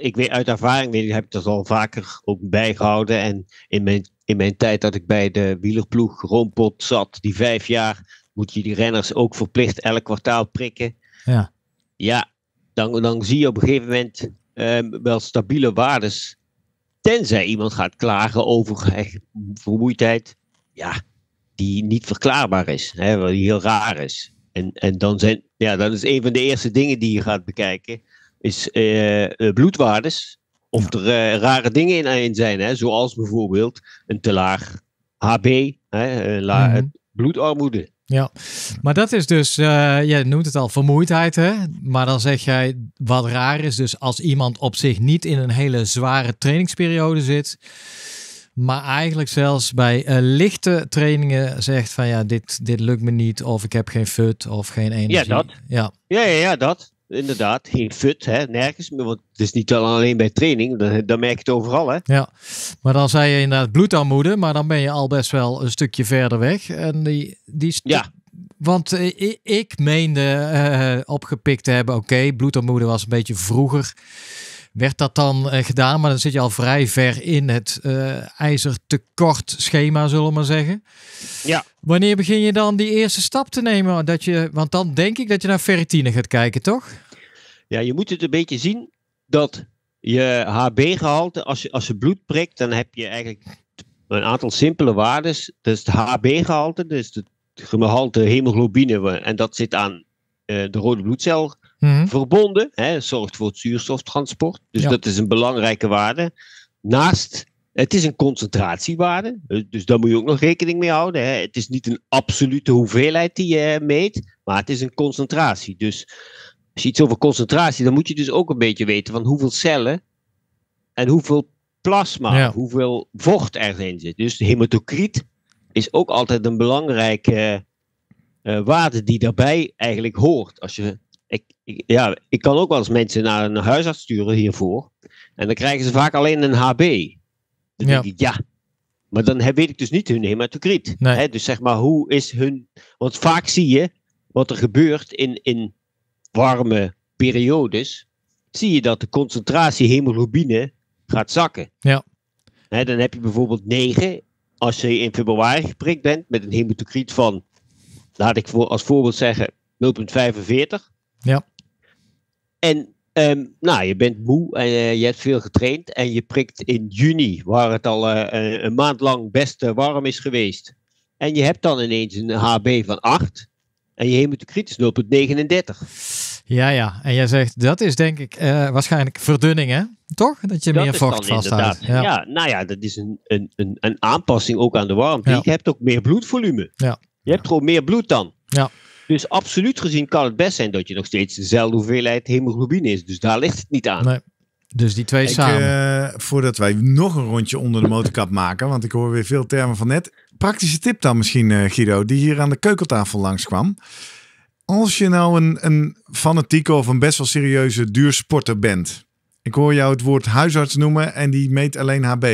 ik weet uit ervaring weet, heb ik dat al vaker ook bijgehouden. En in mijn, in mijn tijd dat ik bij de wielerploeg Rompot zat, die vijf jaar, moet je die renners ook verplicht elk kwartaal prikken. Ja, ja dan, dan zie je op een gegeven moment ehm, wel stabiele waardes Tenzij iemand gaat klagen over vermoeidheid, ja, die niet verklaarbaar is, hè, die heel raar is. En, en dan zijn, ja, dan is een van de eerste dingen die je gaat bekijken, is eh, eh, bloedwaardes. Of er eh, rare dingen in, zijn, hè, zoals bijvoorbeeld een te laag HB, hè, la, mhm. bloedarmoede. Ja, maar dat is dus, uh, eh, je noemt het al, vermoeidheid. Hè? Maar dan zeg jij, wat raar is dus als iemand op zich niet in een hele zware trainingsperiode zit. Maar eigenlijk zelfs bij eh, lichte trainingen zegt van ja, dit, dit lukt me niet. Of ik heb geen fut of geen energie. Ja, dat. Ja, ja, ja, ja dat inderdaad, geen fut, hè, nergens meer. Want het is niet alleen bij training, dan, merk je het overal. Hè. Ja, maar dan zei je inderdaad bloedarmoede, maar dan ben je al best wel een stukje verder weg. En die, die ja. Want eh, ik, ik meende eh, opgepikt te hebben, oké, bloedarmoede was een beetje vroeger werd dat dan eh, gedaan. Maar dan zit je al vrij ver in het uh, ijzertekort schema, zullen we maar zeggen. Ja. Wanneer begin je dan die eerste stap te nemen? Dat je, want dan denk ik dat je naar ferritine gaat kijken, toch? Ja, je moet het een beetje zien dat je HB-gehalte, als je, als je bloed prikt, dan heb je eigenlijk een aantal simpele waarden. Dat is het HB-gehalte, dus het dus gehalte hemoglobine, en dat zit aan eh, de rode bloedcel mhm. verbonden. Hè, zorgt voor het zuurstoftransport. Dus dat is een belangrijke waarde. Naast, het is een concentratiewaarde, eh, dus daar moet je ook nog rekening mee houden. Hè. Het is niet een absolute hoeveelheid die je meet, maar het is een concentratie. Dus als je iets over concentratie, dan moet je dus ook een beetje weten van hoeveel cellen en hoeveel plasma, hoeveel vocht erin zit. Dus de hematocriet is ook altijd een belangrijke eh, waarde die daarbij eigenlijk hoort. Als je, ik, ja, ik kan ook wel eens mensen naar een huisarts sturen hiervoor. En dan krijgen ze vaak alleen een HB. Dan ja. denk ja, maar dan weet ik dus niet hun hematocriet. Hè? Dus zeg maar, hoe is hun... Want vaak zie je wat er gebeurt in, in warme periodes, zie je dat de concentratie hemoglobine gaat zakken. Ja. dan heb je bijvoorbeeld 9 als je in februari geprikt bent met een hematocriet van, laat ik voor, als voorbeeld zeggen, 0,45. Ja. En ehm, nou, je bent moe en eh, je hebt veel getraind en je prikt in juni, waar het al eh, een maand lang best eh, warm is geweest. En je hebt dan ineens een HB van 8. En je moet kritisch dood op 39. Ja, ja. En jij zegt, dat is denk ik eh, waarschijnlijk verdunning, hè? Toch? Dat je meer vocht vasthoudt. Ja. ja. nou ja, dat is een, een, een, aanpassing ook aan de warmte. Je hebt ook meer bloedvolume. Ja. Je hebt gewoon meer bloed dan. Ja. Dus absoluut gezien kan het best zijn dat je nog steeds dezelfde hoeveelheid hemoglobine is. Dus daar ligt het niet aan. Nee, dus die twee ik, samen. Eh, voordat wij nog een rondje onder de motorkap maken, want ik hoor weer veel termen van net. Praktische tip dan misschien, uh, Guido, die hier aan de keukentafel langskwam. Als je nou een, een of een best wel serieuze duursporter bent. Ik hoor jou het woord huisarts noemen en die meet alleen HB.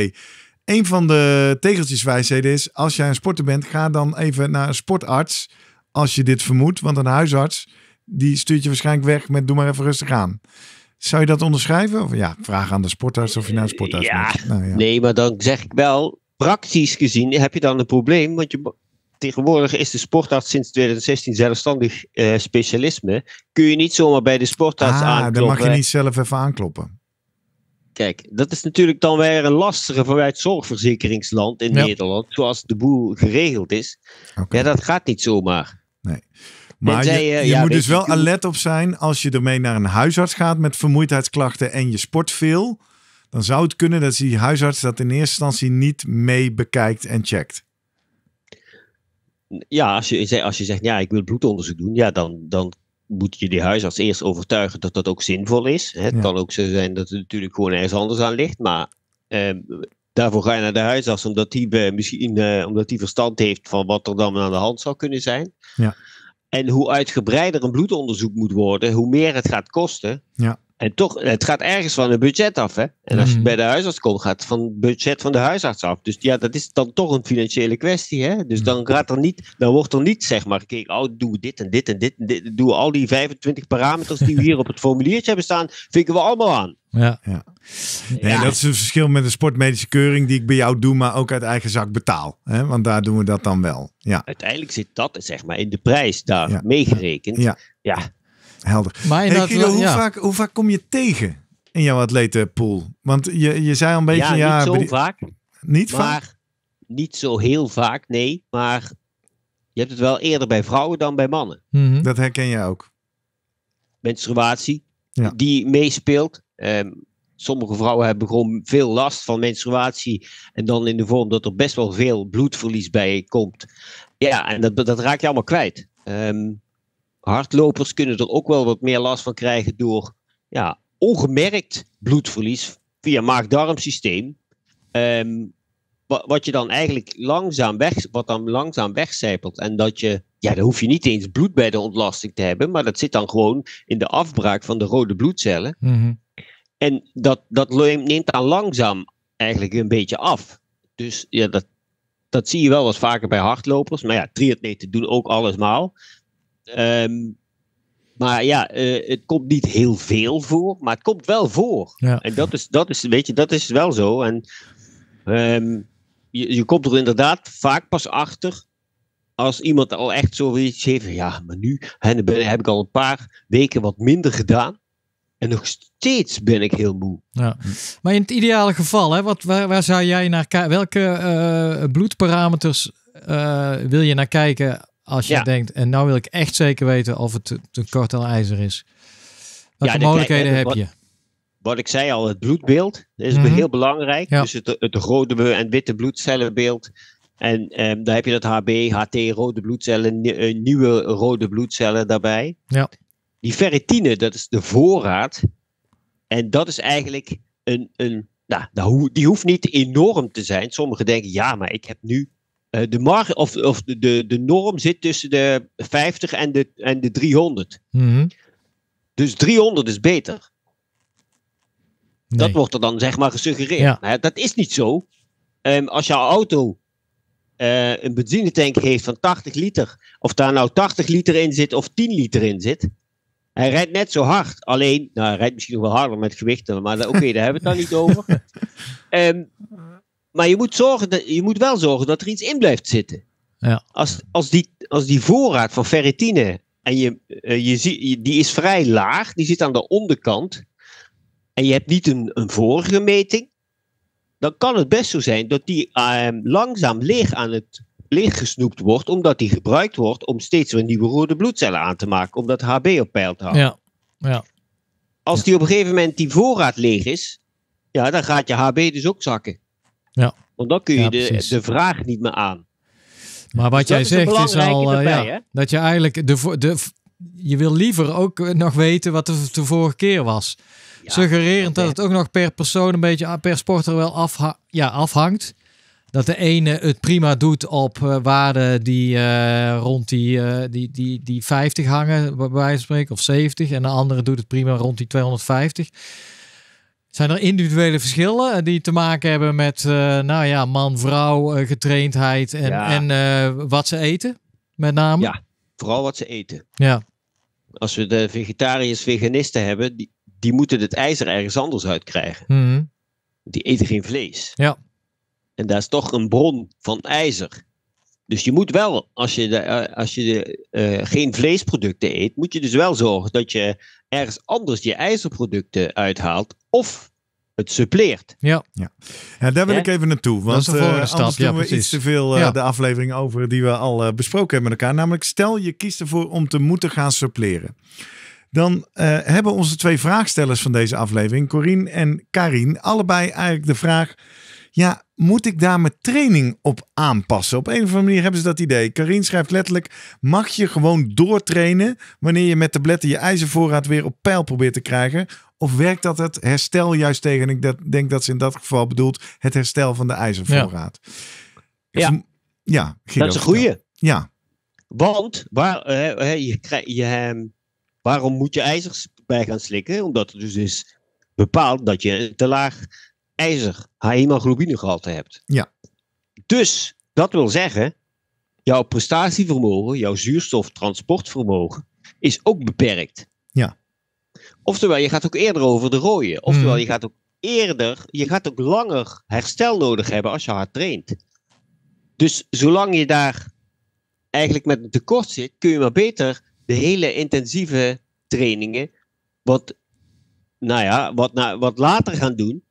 Een van de tegeltjeswijsheden is, als jij een sporter bent, ga dan even naar een sportarts als je dit vermoedt. Want een huisarts, die stuurt je waarschijnlijk weg met doe maar even rustig aan. Zou je dat onderschrijven? ja, vraag aan de sportarts of je naar een sportarts ja, nou, ja. Nee, maar dan zeg ik wel, praktisch gezien heb je dan een probleem. Want je, tegenwoordig is de sportarts sinds 2016 zelfstandig uh, specialisme. Kun je niet zomaar bij de sportarts ah, aankloppen. Dan mag je niet zelf even aankloppen. Kijk, dat is natuurlijk dan weer een lastige vanuit zorgverzekeringsland in Nederland, zoals de boel geregeld is. Ja, dat gaat niet zomaar. Nee. Maar je, je moet dus wel alert op zijn als je ermee naar een huisarts gaat met vermoeidheidsklachten en je sport veel. Dan zou het kunnen dat die huisarts dat in eerste instantie niet mee bekijkt en checkt. Ja, als je, als je zegt, ja, ik wil bloedonderzoek doen, ja, dan, dan moet je die huisarts eerst overtuigen dat dat ook zinvol is. Het kan ook zo zijn dat het natuurlijk gewoon ergens anders aan ligt, maar ehm, daarvoor ga je naar de huisarts omdat die, eh, misschien, eh, omdat die verstand heeft van wat er dan aan de hand zou kunnen zijn. Ja. En hoe uitgebreider een bloedonderzoek moet worden, hoe meer het gaat kosten. Ja. En toch, het gaat ergens van een budget af. Hè? En als je mhm. bij de huisarts komt, gaat het van het budget van de huisarts af. Dus ja, dat is dan toch een financiële kwestie. Hè? Dus dan, mhm. gaat er niet, dan wordt er niet zeg maar gekeken, oh, doe dit en dit en dit Doe al die 25 parameters die we hier op het formuliertje hebben staan, vinken we allemaal aan. Ja. ja. Nee, Dat is een verschil met een sportmedische keuring die ik bij jou doe, maar ook uit eigen zak betaal. Hè? Want daar doen we dat dan wel. Ja. Uiteindelijk zit dat zeg maar in de prijs daar meegerekend. Ja. ja, helder. Maar hoe, vaak, kom je tegen in jouw atletenpool? Want je, je zei al een beetje... Ja, niet zo vaak. Niet vaak? Niet zo heel vaak, nee. Maar je hebt het wel eerder bij vrouwen dan bij mannen. Mhm. Dat herken jij ook. Menstruatie, die meespeelt. Ehm, sommige vrouwen hebben gewoon veel last van menstruatie. En dan in de vorm dat er best wel veel bloedverlies bij komt. Ja, en dat, dat raak je allemaal kwijt. Um, hardlopers kunnen er ook wel wat meer last van krijgen door ja, ongemerkt bloedverlies via maag-darmsysteem. Um, ehm, wat, wat, je dan eigenlijk langzaam weg, wat dan langzaam wegcijpelt. En dat je, ja, dan hoef je niet eens bloed bij de ontlasting te hebben, maar dat zit dan gewoon in de afbraak van de rode bloedcellen. Mhm. En dat, dat neemt dan langzaam eigenlijk een beetje af. Dus ja, dat, dat zie je wel wat vaker bij hardlopers. Maar ja, triatleten doen ook allesmaal. Ehm, maar ja, eh, het komt niet heel veel voor, maar het komt wel voor. Ja. En dat is, dat is, weet je, dat is wel zo. En ehm, je, je, komt er inderdaad vaak pas achter als iemand al echt zoiets heeft van, ja, maar nu hè, heb ik al een paar weken wat minder gedaan. En nog steeds ben ik heel moe. Ja. Maar in het ideale geval, hè, wat, waar, waar zou jij naar kijken? Welke eh, bloedparameters eh, wil je naar kijken als je denkt, en nou wil ik echt zeker weten of het een aan ijzer is. Wat mogelijkheden heb je? Wat ik zei al, het bloedbeeld is mhm. heel belangrijk. Dus het, rode en witte bloedcellenbeeld. En ehm, daar heb je dat HB, HT, rode bloedcellen, eh, nieuwe rode bloedcellen daarbij. Ja. Die ferritine, dat is de voorraad. En dat is eigenlijk een, een nou, die hoeft niet enorm te zijn. Sommigen denken, ja, maar ik heb nu eh, de, marge, of, of de, de norm zit tussen de 50 en de, en de 300. Mhm. Dus 300 is beter. Dat wordt er dan zeg maar gesuggereerd. dat is niet zo. Ehm, als jouw auto eh, een benzinetank heeft van 80 liter, of daar nou 80 liter in zit of 10 liter in zit, hij rijdt net zo hard. Alleen, nou, hij rijdt misschien nog wel harder met gewichten, maar eh, oké, daar hebben we het dan niet over. Um, Maar je moet, zorgen dat, je moet wel zorgen dat er iets in blijft zitten. Ja. Als, als, die, als die voorraad van ferritine, en je, eh, je die is vrij laag, die zit aan de onderkant, en je hebt niet een, een vorige meting, dan kan het best zo zijn dat die ehm, langzaam leeg aan het leeggesnoept gesnoept wordt, omdat die gebruikt wordt om steeds weer nieuwe rode bloedcellen aan te maken, om dat HB op peil te houden. Ja. Ja. Als die op een gegeven moment die voorraad leeg is, ja, dan gaat je HB dus ook zakken. Ja. Want dan kun je de, de vraag niet meer aan. Maar wat dus jij zegt is al eh, ja, dat je eigenlijk de, de, je wil liever ook eh, nog weten wat de vorige keer was. Suggererend dat het ook nog per persoon een beetje per sporter wel afha ja, afhangt. Dat de ene het prima doet op eh, waarden die rond die, die, die, die 50 hangen, bij spreken, of 70. En de andere doet het prima rond die 250. Zijn er individuele verschillen eh, die te maken hebben met, eh, nou ja, man, vrouw, eh, getraindheid en, en wat ze eten, met name? Ja, vooral wat ze eten. Ja. Als we de vegetariërs, veganisten hebben, die, die moeten het ijzer ergens anders uit krijgen. Mhm. Die eten geen vlees. Ja. En daar is toch een bron van ijzer. Dus je moet wel, als je, als je geen vleesproducten eet, moet je dus wel zorgen dat je ergens anders je ijzerproducten uithaalt of het suppleert. Ja. ja. daar wil ik even naartoe. Want dat is eh, we iets te veel eh, de aflevering over die we al eh, besproken hebben met elkaar. Namelijk, stel je kiest ervoor om te moeten gaan suppleren. Dan hebben onze twee vraagstellers van deze aflevering, Corine en Karin, allebei eigenlijk de vraag... Ja, moet ik daar mijn training op aanpassen? Op een of andere manier hebben ze dat idee. Karin schrijft letterlijk: mag je gewoon doortrainen wanneer je met tabletten je ijzervoorraad weer op peil probeert te krijgen? Of werkt dat het herstel juist tegen? ik denk dat ze in dat geval bedoelt het herstel van de ijzervoorraad. Ja, ja. dat is een goede. Ja. Want waar, eh, je, je, ehm, waarom moet je ijzers bij gaan slikken? Omdat het dus is bepaald dat je te laag ijzer, hemoglobinegehalte hebt. Ja. Dus dat wil zeggen, jouw prestatievermogen, jouw zuurstoftransportvermogen is ook beperkt. Ja. Oftewel, je gaat ook eerder over de rooien, Oftewel, je hmm. gaat ook eerder, je gaat ook langer herstel nodig hebben als je hard traint. Dus zolang je daar eigenlijk met een tekort zit, kun je maar beter de hele intensieve trainingen wat, nou ja, wat, na, wat later gaan doen.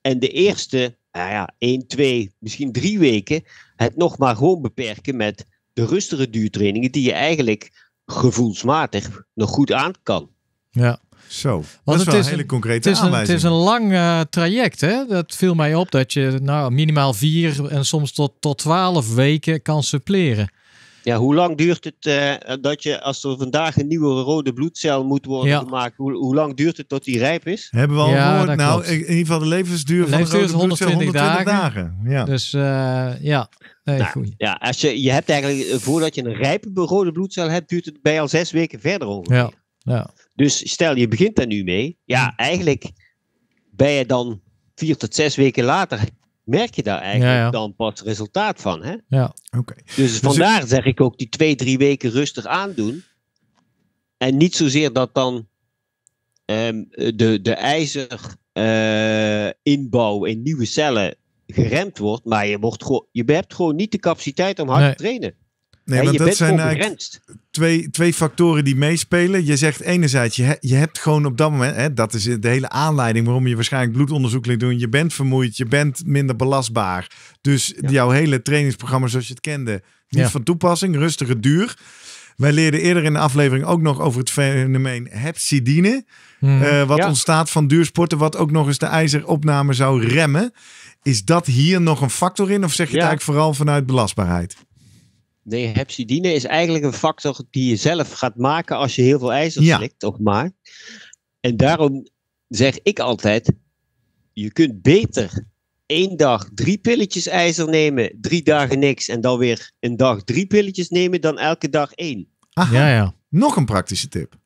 En de eerste, nou ja, 1, 2, misschien drie weken het nog maar gewoon beperken met de rustige duurtrainingen die je eigenlijk gevoelsmatig nog goed aan kan. Ja. Zo, Want is een hele het is aanwijzing. Een, het is een lang eh, traject. Hè? Dat viel mij op dat je nou, minimaal vier en soms tot, tot twaalf weken kan suppleren. Ja, hoe lang duurt het eh, dat je, als er vandaag een nieuwe rode bloedcel moet worden gemaakt, hoe, lang duurt het tot die rijp is? Hebben we al gehoord? Nou, in ieder geval de levensduur van de rode 120 bloedcel 120 dagen. Ja. Dus eh, ja. Nee, nou, goed. Ja, als je, je hebt eigenlijk, voordat je een rijpe rode bloedcel hebt, duurt het bij al zes weken verder over. Ja. Ja. Dus stel je begint daar nu mee. Ja, hm. eigenlijk ben je dan vier tot zes weken later merk je daar eigenlijk dan pas resultaat van. Hè? Ja, oké. Dus, dus vandaar zeg ik ook die twee, drie weken rustig aandoen. En niet zozeer dat dan ehm, de, de ijzer uh, inbouw in nieuwe cellen geremd wordt, maar je, wordt je hebt gewoon niet de capaciteit om hard te trainen. Nee, want dat zijn eigenlijk twee, twee factoren die meespelen. Je zegt enerzijds, je, je hebt gewoon op dat moment, hè, dat is de hele aanleiding waarom je waarschijnlijk bloedonderzoek liet doen. Je bent vermoeid, je bent minder belastbaar. Dus jouw hele trainingsprogramma zoals je het kende, niet van toepassing, rustige duur. Wij leerden eerder in de aflevering ook nog over het fenomeen hepsidine. Hmm. Eh, wat ontstaat van duursporten, wat ook nog eens de ijzeropname zou remmen. Is dat hier nog een factor in of zeg je het eigenlijk vooral vanuit belastbaarheid? Nee, hepsidine is eigenlijk een factor die je zelf gaat maken als je heel veel ijzer ja. slikt of maakt. En daarom zeg ik altijd, je kunt beter één dag drie pilletjes ijzer nemen, drie dagen niks en dan weer een dag drie pilletjes nemen dan elke dag één. Aha, ja, ja. nog een praktische tip.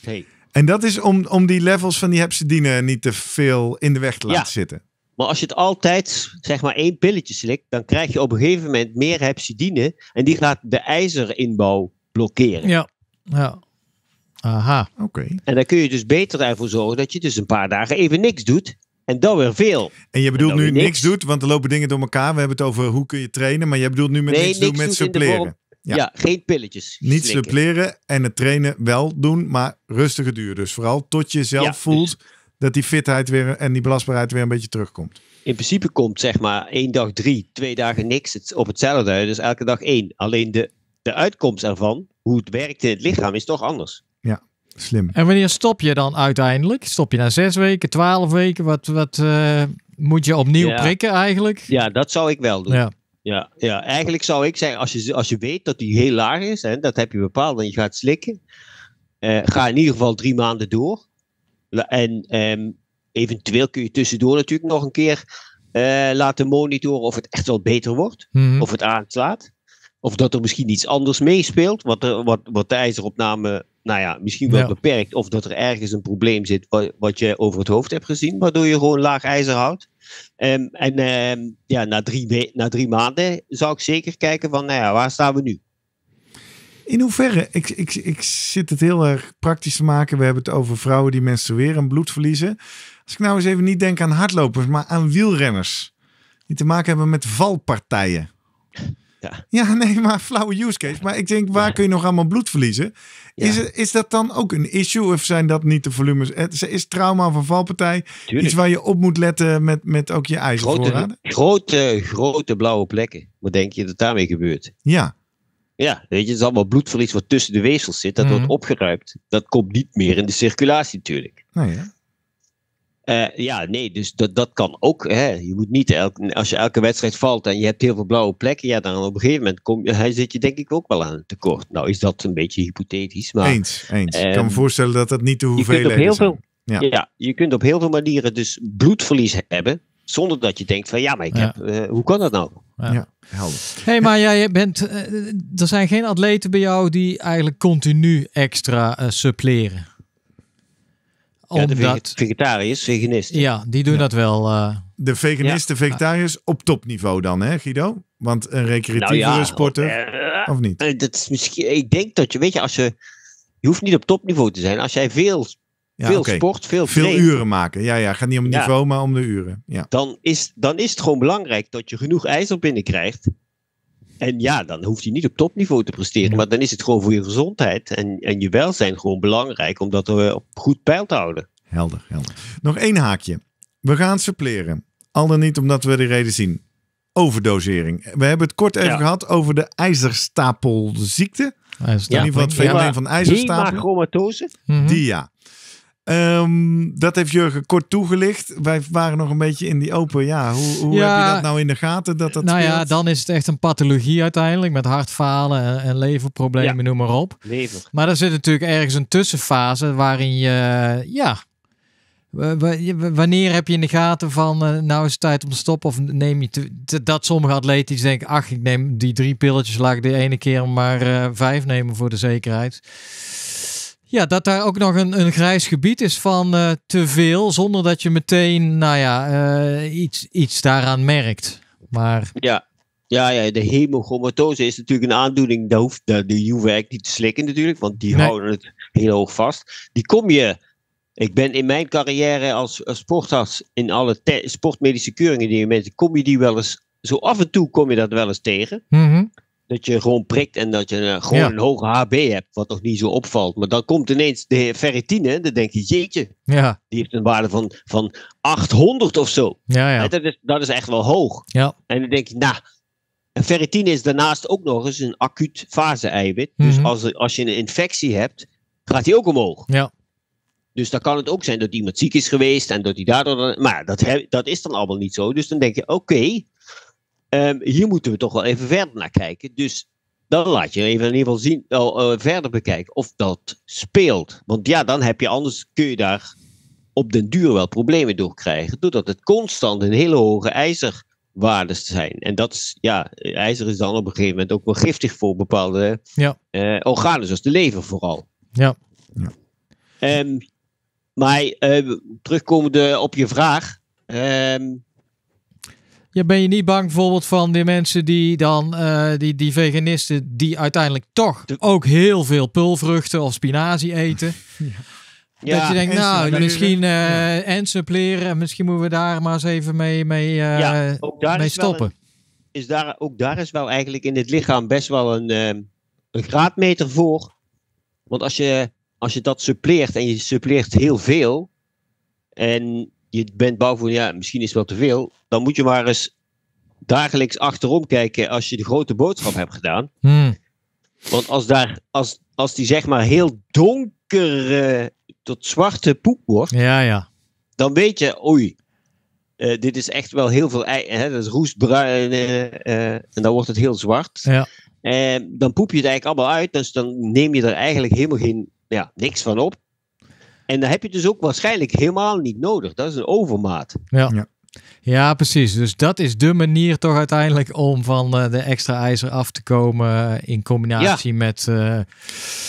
Hey. En dat is om, om die levels van die hepsidine niet te veel in de weg te laten ja. zitten. Maar als je het altijd, zeg maar, één pilletje slikt, dan krijg je op een gegeven moment meer hepsidine. En die gaat de ijzerinbouw blokkeren. Ja, ja. Aha, oké. En dan kun je dus beter ervoor zorgen dat je dus een paar dagen even niks doet. En dan weer veel. En je bedoelt nu niks. doet, want er lopen dingen door elkaar. We hebben het over hoe kun je trainen, maar je bedoelt nu met niks, doen met suppleren. Ja. ja. geen pilletjes. Niet suppleren en het trainen wel doen, maar rustige duur. Dus vooral tot je zelf voelt... Dus- dat die fitheid weer en die belastbaarheid weer een beetje terugkomt. In principe komt zeg maar één dag drie, twee dagen niks het, op hetzelfde. Dus elke dag één. Alleen de, de uitkomst ervan, hoe het werkt in het lichaam, is toch anders. Ja, slim. En wanneer stop je dan uiteindelijk? Stop je na zes weken, twaalf weken? Wat, wat eh, moet je opnieuw prikken eigenlijk? Ja, dat zou ik wel doen. Ja. Ja, ja, eigenlijk zou ik zeggen, als je, als je weet dat die heel laag is, en dat heb je bepaald en je gaat slikken, eh, ga in ieder geval drie maanden door. En ehm, eventueel kun je tussendoor natuurlijk nog een keer eh, laten monitoren of het echt wel beter wordt. Mhm. Of het aanslaat. Of dat er misschien iets anders meespeelt, wat, wat, wat de ijzeropname nou ja, misschien wel beperkt. Of dat er ergens een probleem zit wat, wat, je over het hoofd hebt gezien, waardoor je gewoon laag ijzer houdt. Ehm, en ehm, ja, na, drie na drie maanden zou ik zeker kijken van, nou ja, waar staan we nu? In hoeverre, ik, ik, ik zit het heel erg praktisch te maken. We hebben het over vrouwen die mensen weer een bloed verliezen. Als ik nou eens even niet denk aan hardlopers, maar aan wielrenners. Die te maken hebben met valpartijen. Ja, ja nee, maar flauwe use case. Maar ik denk, waar kun je nog allemaal bloed verliezen? Is, is dat dan ook een issue of zijn dat niet de volumes? Is trauma van valpartij iets waar je op moet letten met, met ook je ijzervoorraden? Grote, grote, grote blauwe plekken. Wat denk je dat daarmee gebeurt? Ja. Ja, weet je, het is allemaal bloedverlies wat tussen de weefsels zit. Dat wordt mhm. opgeruimd. Dat komt niet meer in de circulatie natuurlijk. Nou ja. Eh, ja, nee, dus dat, dat kan ook. Hè. Je moet niet, elk, als je elke wedstrijd valt en je hebt heel veel blauwe plekken, ja, dan op een gegeven moment kom, hij zit je denk ik ook wel aan het tekort. Nou is dat een beetje hypothetisch. Maar, eens, eens. ik kan me ehm, voorstellen dat dat niet de hoeveelheid is. ja, je kunt op heel veel manieren dus bloedverlies hebben. Zonder dat je denkt van ja, maar ik heb, eh, hoe kan dat nou? Ja. helder. hey, maar jij bent, eh, er zijn geen atleten bij jou die eigenlijk continu extra uh, suppleren. vegetariërs, veganisten. Ja, die doen dat wel. De veganisten, vegetariërs op topniveau dan, hè Guido? Want een recreatieve nou sporter, of niet? Dat is misschien, ik denk dat je, weet je, als je, je hoeft niet op topniveau te zijn. Als jij veel veel sport, veel Veel uren maken. Ja, ja, gaat niet om het niveau, maar om de uren. Ja. Dan, is, dan is het gewoon belangrijk dat je genoeg ijzer binnenkrijgt. En ja, dan hoeft hij niet op topniveau te presteren. Maar dan is het gewoon voor je gezondheid en, en je welzijn gewoon belangrijk. Om dat eh, op goed peil te houden. Helder, helder. Nog één haakje. We gaan suppleren. Al dan niet omdat we de reden zien. Overdosering. We hebben het kort even gehad over de ijzerstapelziekte. IJzerstapel. In ieder geval het fenomeen van ijzerstapel. Hemachromatose. Mhm. Die ja. Ehm, dat heeft Jurgen kort toegelicht. Wij waren nog een beetje in die open. Ja, hoe, hoe heb je dat nou in de gaten? Dat dat nou ja, dan is het echt een pathologie uiteindelijk. Met hartfalen en, en leverproblemen, noem maar op. Lever. Maar er zit natuurlijk ergens een tussenfase waarin je, ja... Wanneer heb je in de gaten van eh, nou is het tijd om te stoppen? Of neem je te, dat sommige atleten die denken: ach, ik neem die drie pilletjes, laat ik de ene keer maar eh, vijf nemen voor de zekerheid. Ja, dat daar ook nog een, een grijs gebied is van eh, te veel, zonder dat je meteen, nou ja, eh, iets, iets daaraan merkt. Maar... Ja. Ja, ja, de hemochromatose is natuurlijk een aandoening. die hoeft de, de hoef eigenlijk niet te slikken natuurlijk, want die houden het heel hoog vast. Die kom je ik ben in mijn carrière als, als sportarts in alle sportmedische keuringen die je mensen, kom je die wel eens, zo af en toe kom je dat wel eens tegen. Mm dat je gewoon prikt en dat je eh, gewoon een hoge HB hebt, wat toch niet zo opvalt. Maar dan komt ineens de ferritine dan denk je, jeetje, ja. die heeft een waarde van, van 800 of zo. Ja, ja. dat, is, dat is echt wel hoog. Ja. En dan denk je, nou, een ferritine is daarnaast ook nog eens een acuut fase-eiwit. Dus mhm. als, als je een infectie hebt, gaat die ook omhoog. Ja. Dus dan kan het ook zijn dat iemand ziek is geweest en dat hij daardoor. maar dat, dat is dan allemaal niet zo. Dus dan denk je: oké, Ehm, hier moeten we toch wel even verder naar kijken. Dus dan laat je even in ieder geval zien, eh, verder bekijken of dat speelt. Want ja, dan heb je anders, kun je daar op den duur wel problemen door krijgen. Doordat het constant een hele hoge ijzerwaarden zijn. En dat is, ja, ijzer is dan op een gegeven moment ook wel giftig voor bepaalde ja. Eh, organen, zoals de lever vooral. Ja. ja. Ehm, maar uh, terugkomende op je vraag. Um, ja, ben je niet bang bijvoorbeeld van die mensen die dan, eh, die, die veganisten, die uiteindelijk toch ook heel veel pulvruchten of spinazie eten? ja. Dat je denkt, nou, misschien eh, en suppleren, misschien moeten we daar maar eens even mee, mee, eh, mee stoppen. is daar, ook daar is wel eigenlijk in het lichaam best wel een, een graadmeter voor. Want als je, als je dat suppleert en je suppleert heel veel, en je bent bang voor, ja, misschien is het wel te veel. Dan moet je maar eens dagelijks achterom kijken als je de grote boodschap hebt gedaan. Hmm. Want als, daar, als, als die zeg maar heel donker eh, tot zwarte poep wordt, ja, ja. dan weet je, oei, eh, dit is echt wel heel veel, hè, dat is roestbruin eh, en dan wordt het heel zwart. Ja. dan poep je het eigenlijk allemaal uit, dus dan neem je er eigenlijk helemaal geen, ja, niks van op. En dat heb je dus ook waarschijnlijk helemaal niet nodig. Dat is een overmaat. Ja. ja. ja precies. Dus dat is de manier toch uiteindelijk om van eh, de extra ijzer af te komen eh, in combinatie met uh,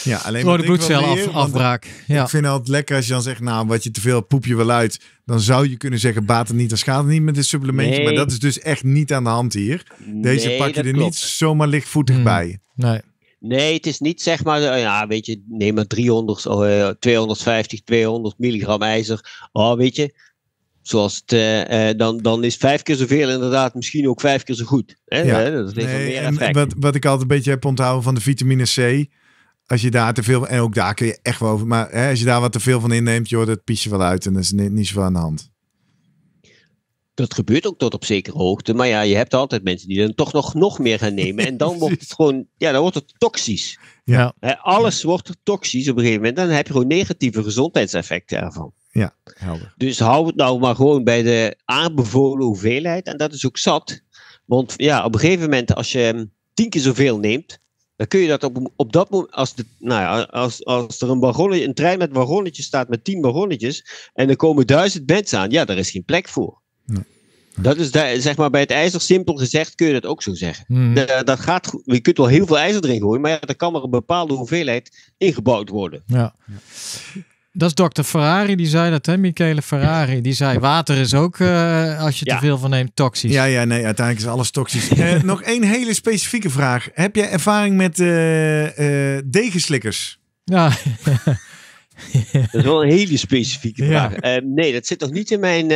ja, alleen rode bloedcelafbraak. ja. Ik vind het altijd lekker als je dan zegt, nou, wat je te veel poep je wel uit. Dan zou je kunnen zeggen, baat het niet, dan schaadt het niet met dit supplementje. Maar dat is dus echt niet aan de hand hier. Deze pak je er niet zomaar lichtvoetig hmm. bij. Nee. Nee, het is niet zeg maar, eh, ja, weet je, neem maar 300, 250, 200 milligram ijzer. Oh, weet je, zoals het, eh, eh, dan, dan is vijf keer zoveel inderdaad misschien ook vijf keer zo goed. Hè? Ja. Dat is meer effect. Wat, wat ik altijd een beetje heb onthouden van de vitamine C, als je daar te veel, en ook daar kun je echt wel over, maar hè, als je daar wat te veel van inneemt, joh, dat pies je wel uit en dat is niet, niet zoveel aan de hand dat gebeurt ook tot op zekere hoogte. Maar ja, je hebt altijd mensen die dan toch nog, nog meer gaan nemen. En dan wordt het gewoon, ja, dan wordt het toxisch. Ja. alles wordt toxisch op een gegeven moment. Dan heb je gewoon negatieve gezondheidseffecten ervan. Ja, helder. Dus hou het nou maar gewoon bij de aanbevolen hoeveelheid. En dat is ook zat. Want ja, op een gegeven moment, als je tien keer zoveel neemt, dan kun je dat op, op dat moment, als, de, nou ja, als, als er een, een trein met wagonnetjes staat met tien wagonnetjes en er komen duizend mensen aan, ja, daar is geen plek voor. Dat is daar, zeg maar bij het ijzer, simpel gezegd, kun je dat ook zo zeggen. Mhm. dat gaat, je kunt wel heel veel ijzer erin gooien, maar ja, er kan maar een bepaalde hoeveelheid ingebouwd worden. Ja. Dat is dokter Ferrari, die zei dat, hè? Michele Ferrari. Die zei, water is ook, eh, als je te veel van neemt, toxisch. Ja, ja, nee, uiteindelijk is alles toxisch. Eh, nog één hele specifieke vraag. Heb jij ervaring met uh, degenslikkers? Ja. dat is wel een hele specifieke vraag. nee, dat zit nog niet in mijn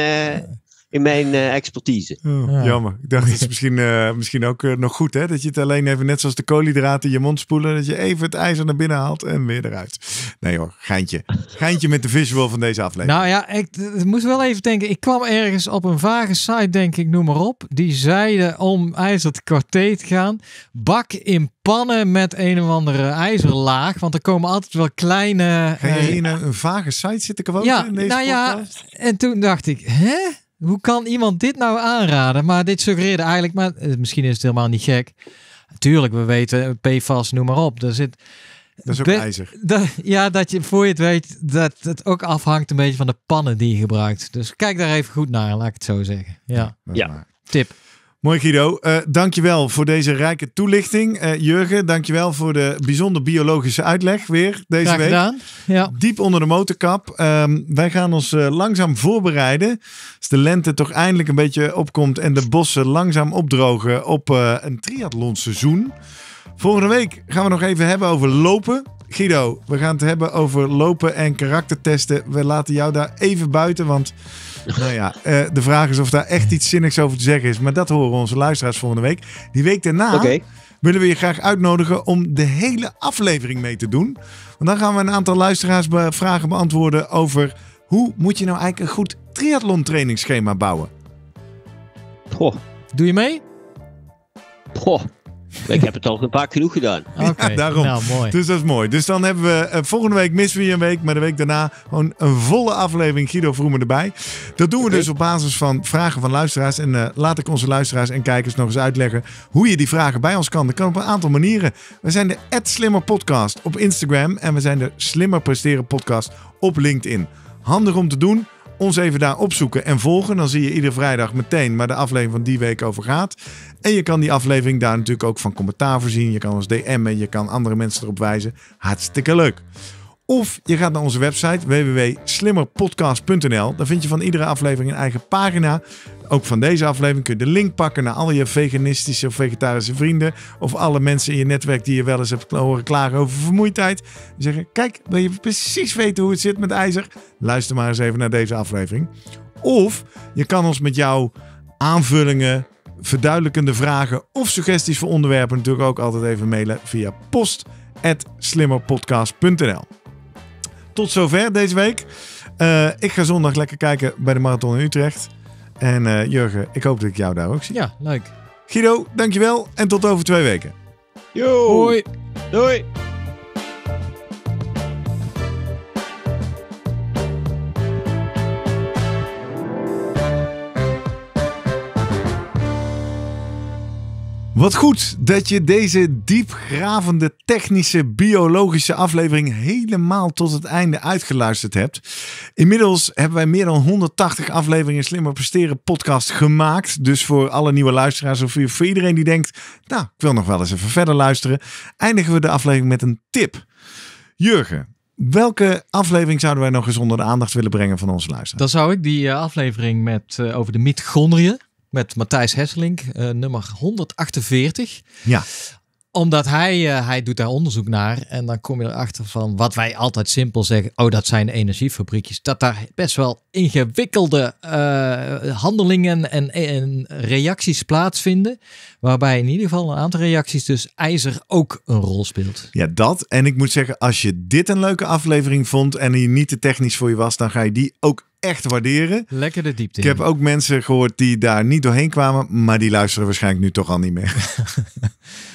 in mijn eh, expertise. Oh. Jammer. Ik dacht, het is misschien, eh, misschien ook eh, nog goed hè? dat je het alleen even, net zoals de koolhydraten in je mond spoelen, dat je even het ijzer naar binnen haalt en weer eruit. Nee hoor, geintje. Geintje met de visual van deze aflevering. Nou ja, ik, moest wel even denken. Ik kwam ergens op een vage site, denk ik, noem maar op. Die zeiden om ijzer te gaan, bak in pannen met een of andere ijzerlaag. Want er komen altijd wel kleine... Ga je in een, vage site zitten gewoon ja, in deze nou ja, en toen dacht ik, hè? Hoe kan iemand dit nou aanraden? Maar dit suggereerde eigenlijk, maar eh, misschien is het helemaal niet gek. Tuurlijk, we weten eh, PFAS, noem maar op. Er zit, dat is ook ijzer. ja, dat je voor je het weet, dat het ook afhangt een beetje van de pannen die je gebruikt. Dus kijk daar even goed naar, laat ik het zo zeggen. ja. ja. tip. Mooi Guido, eh, dankjewel voor deze rijke toelichting. Uh, Jurgen, dankjewel voor de bijzonder biologische uitleg weer deze Graag gedaan. Ja. Diep onder de motorkap. Ehm, wij gaan ons eh, langzaam voorbereiden. Als de lente toch eindelijk een beetje opkomt en de bossen langzaam opdrogen op een triathlonseizoen. Volgende week gaan we nog even hebben over lopen. Guido, we gaan het hebben over lopen en karaktertesten. We laten jou daar even buiten, want nou ja, eh, de vraag is of daar echt iets zinnigs over te zeggen is. Maar dat horen onze luisteraars volgende week. Die week daarna willen we je graag uitnodigen om de hele aflevering mee te doen. Want dan gaan we een aantal luisteraars vragen beantwoorden over hoe moet je nou eigenlijk een goed triathlon trainingsschema bouwen. Doe je mee? Ik heb het al keer genoeg gedaan. Ja, daarom. Nou, mooi. Dus dat is mooi. Dus dan hebben we eh, volgende week missen we je een week, maar de week daarna gewoon een volle aflevering Guido Vroemen erbij. Dat doen we dus op basis van vragen van luisteraars. En uh, laat ik onze luisteraars en kijkers nog eens uitleggen hoe je die vragen bij ons kan. Dat kan op een aantal manieren. We zijn de Slimmer Podcast op Instagram en we zijn de Slimmer Presteren Podcast op LinkedIn. Handig om te doen ons even daar opzoeken en volgen. Dan zie je iedere vrijdag meteen waar de aflevering van die week over gaat. En je kan die aflevering daar natuurlijk ook van commentaar voorzien. Je kan ons DM'en, je kan andere mensen erop wijzen. Hartstikke leuk. Of je gaat naar onze website www.slimmerpodcast.nl. Daar vind je van iedere aflevering een eigen pagina. Ook van deze aflevering kun je de link pakken naar al je veganistische of vegetarische vrienden. Of alle mensen in je netwerk die je wel eens hebt horen klagen over vermoeidheid. Die zeggen: Kijk, wil je precies weten hoe het zit met ijzer? Luister maar eens even naar deze aflevering. Of je kan ons met jouw aanvullingen, verduidelijkende vragen of suggesties voor onderwerpen natuurlijk ook altijd even mailen via post.slimmerpodcast.nl tot zover deze week. Eh, ik ga zondag lekker kijken bij de Marathon in Utrecht. En eh, Jurgen, ik hoop dat ik jou daar ook zie. Ja, leuk. Guido, dankjewel en tot over twee weken. Yo. Hoi. Doei. Wat goed dat je deze diepgravende technische biologische aflevering helemaal tot het einde uitgeluisterd hebt. Inmiddels hebben wij meer dan 180 afleveringen Slimmer Presteren podcast gemaakt. Dus voor alle nieuwe luisteraars of voor iedereen die denkt, nou ik wil nog wel eens even verder luisteren, eindigen we de aflevering met een tip. Jurgen, Welke aflevering zouden wij nog eens onder de aandacht willen brengen van onze luisteraars? Dan zou ik die eh, aflevering met, eh, over de mitochondriën met Matthijs Hesselink, eh, nummer 148. Ja omdat hij, eh, hij doet daar onderzoek naar. En dan kom je erachter van wat wij altijd simpel zeggen. Oh, dat zijn energiefabriekjes. Dat daar best wel ingewikkelde eh, handelingen en, en, reacties plaatsvinden. Waarbij in ieder geval een aantal reacties dus ijzer ook een rol speelt. Ja, dat. En ik moet zeggen, als je dit een leuke aflevering vond en die niet te technisch voor je was. Dan ga je die ook echt waarderen. Lekker de diepte. Ik heb ook mensen gehoord die daar niet doorheen kwamen, maar die luisteren waarschijnlijk nu toch al niet meer.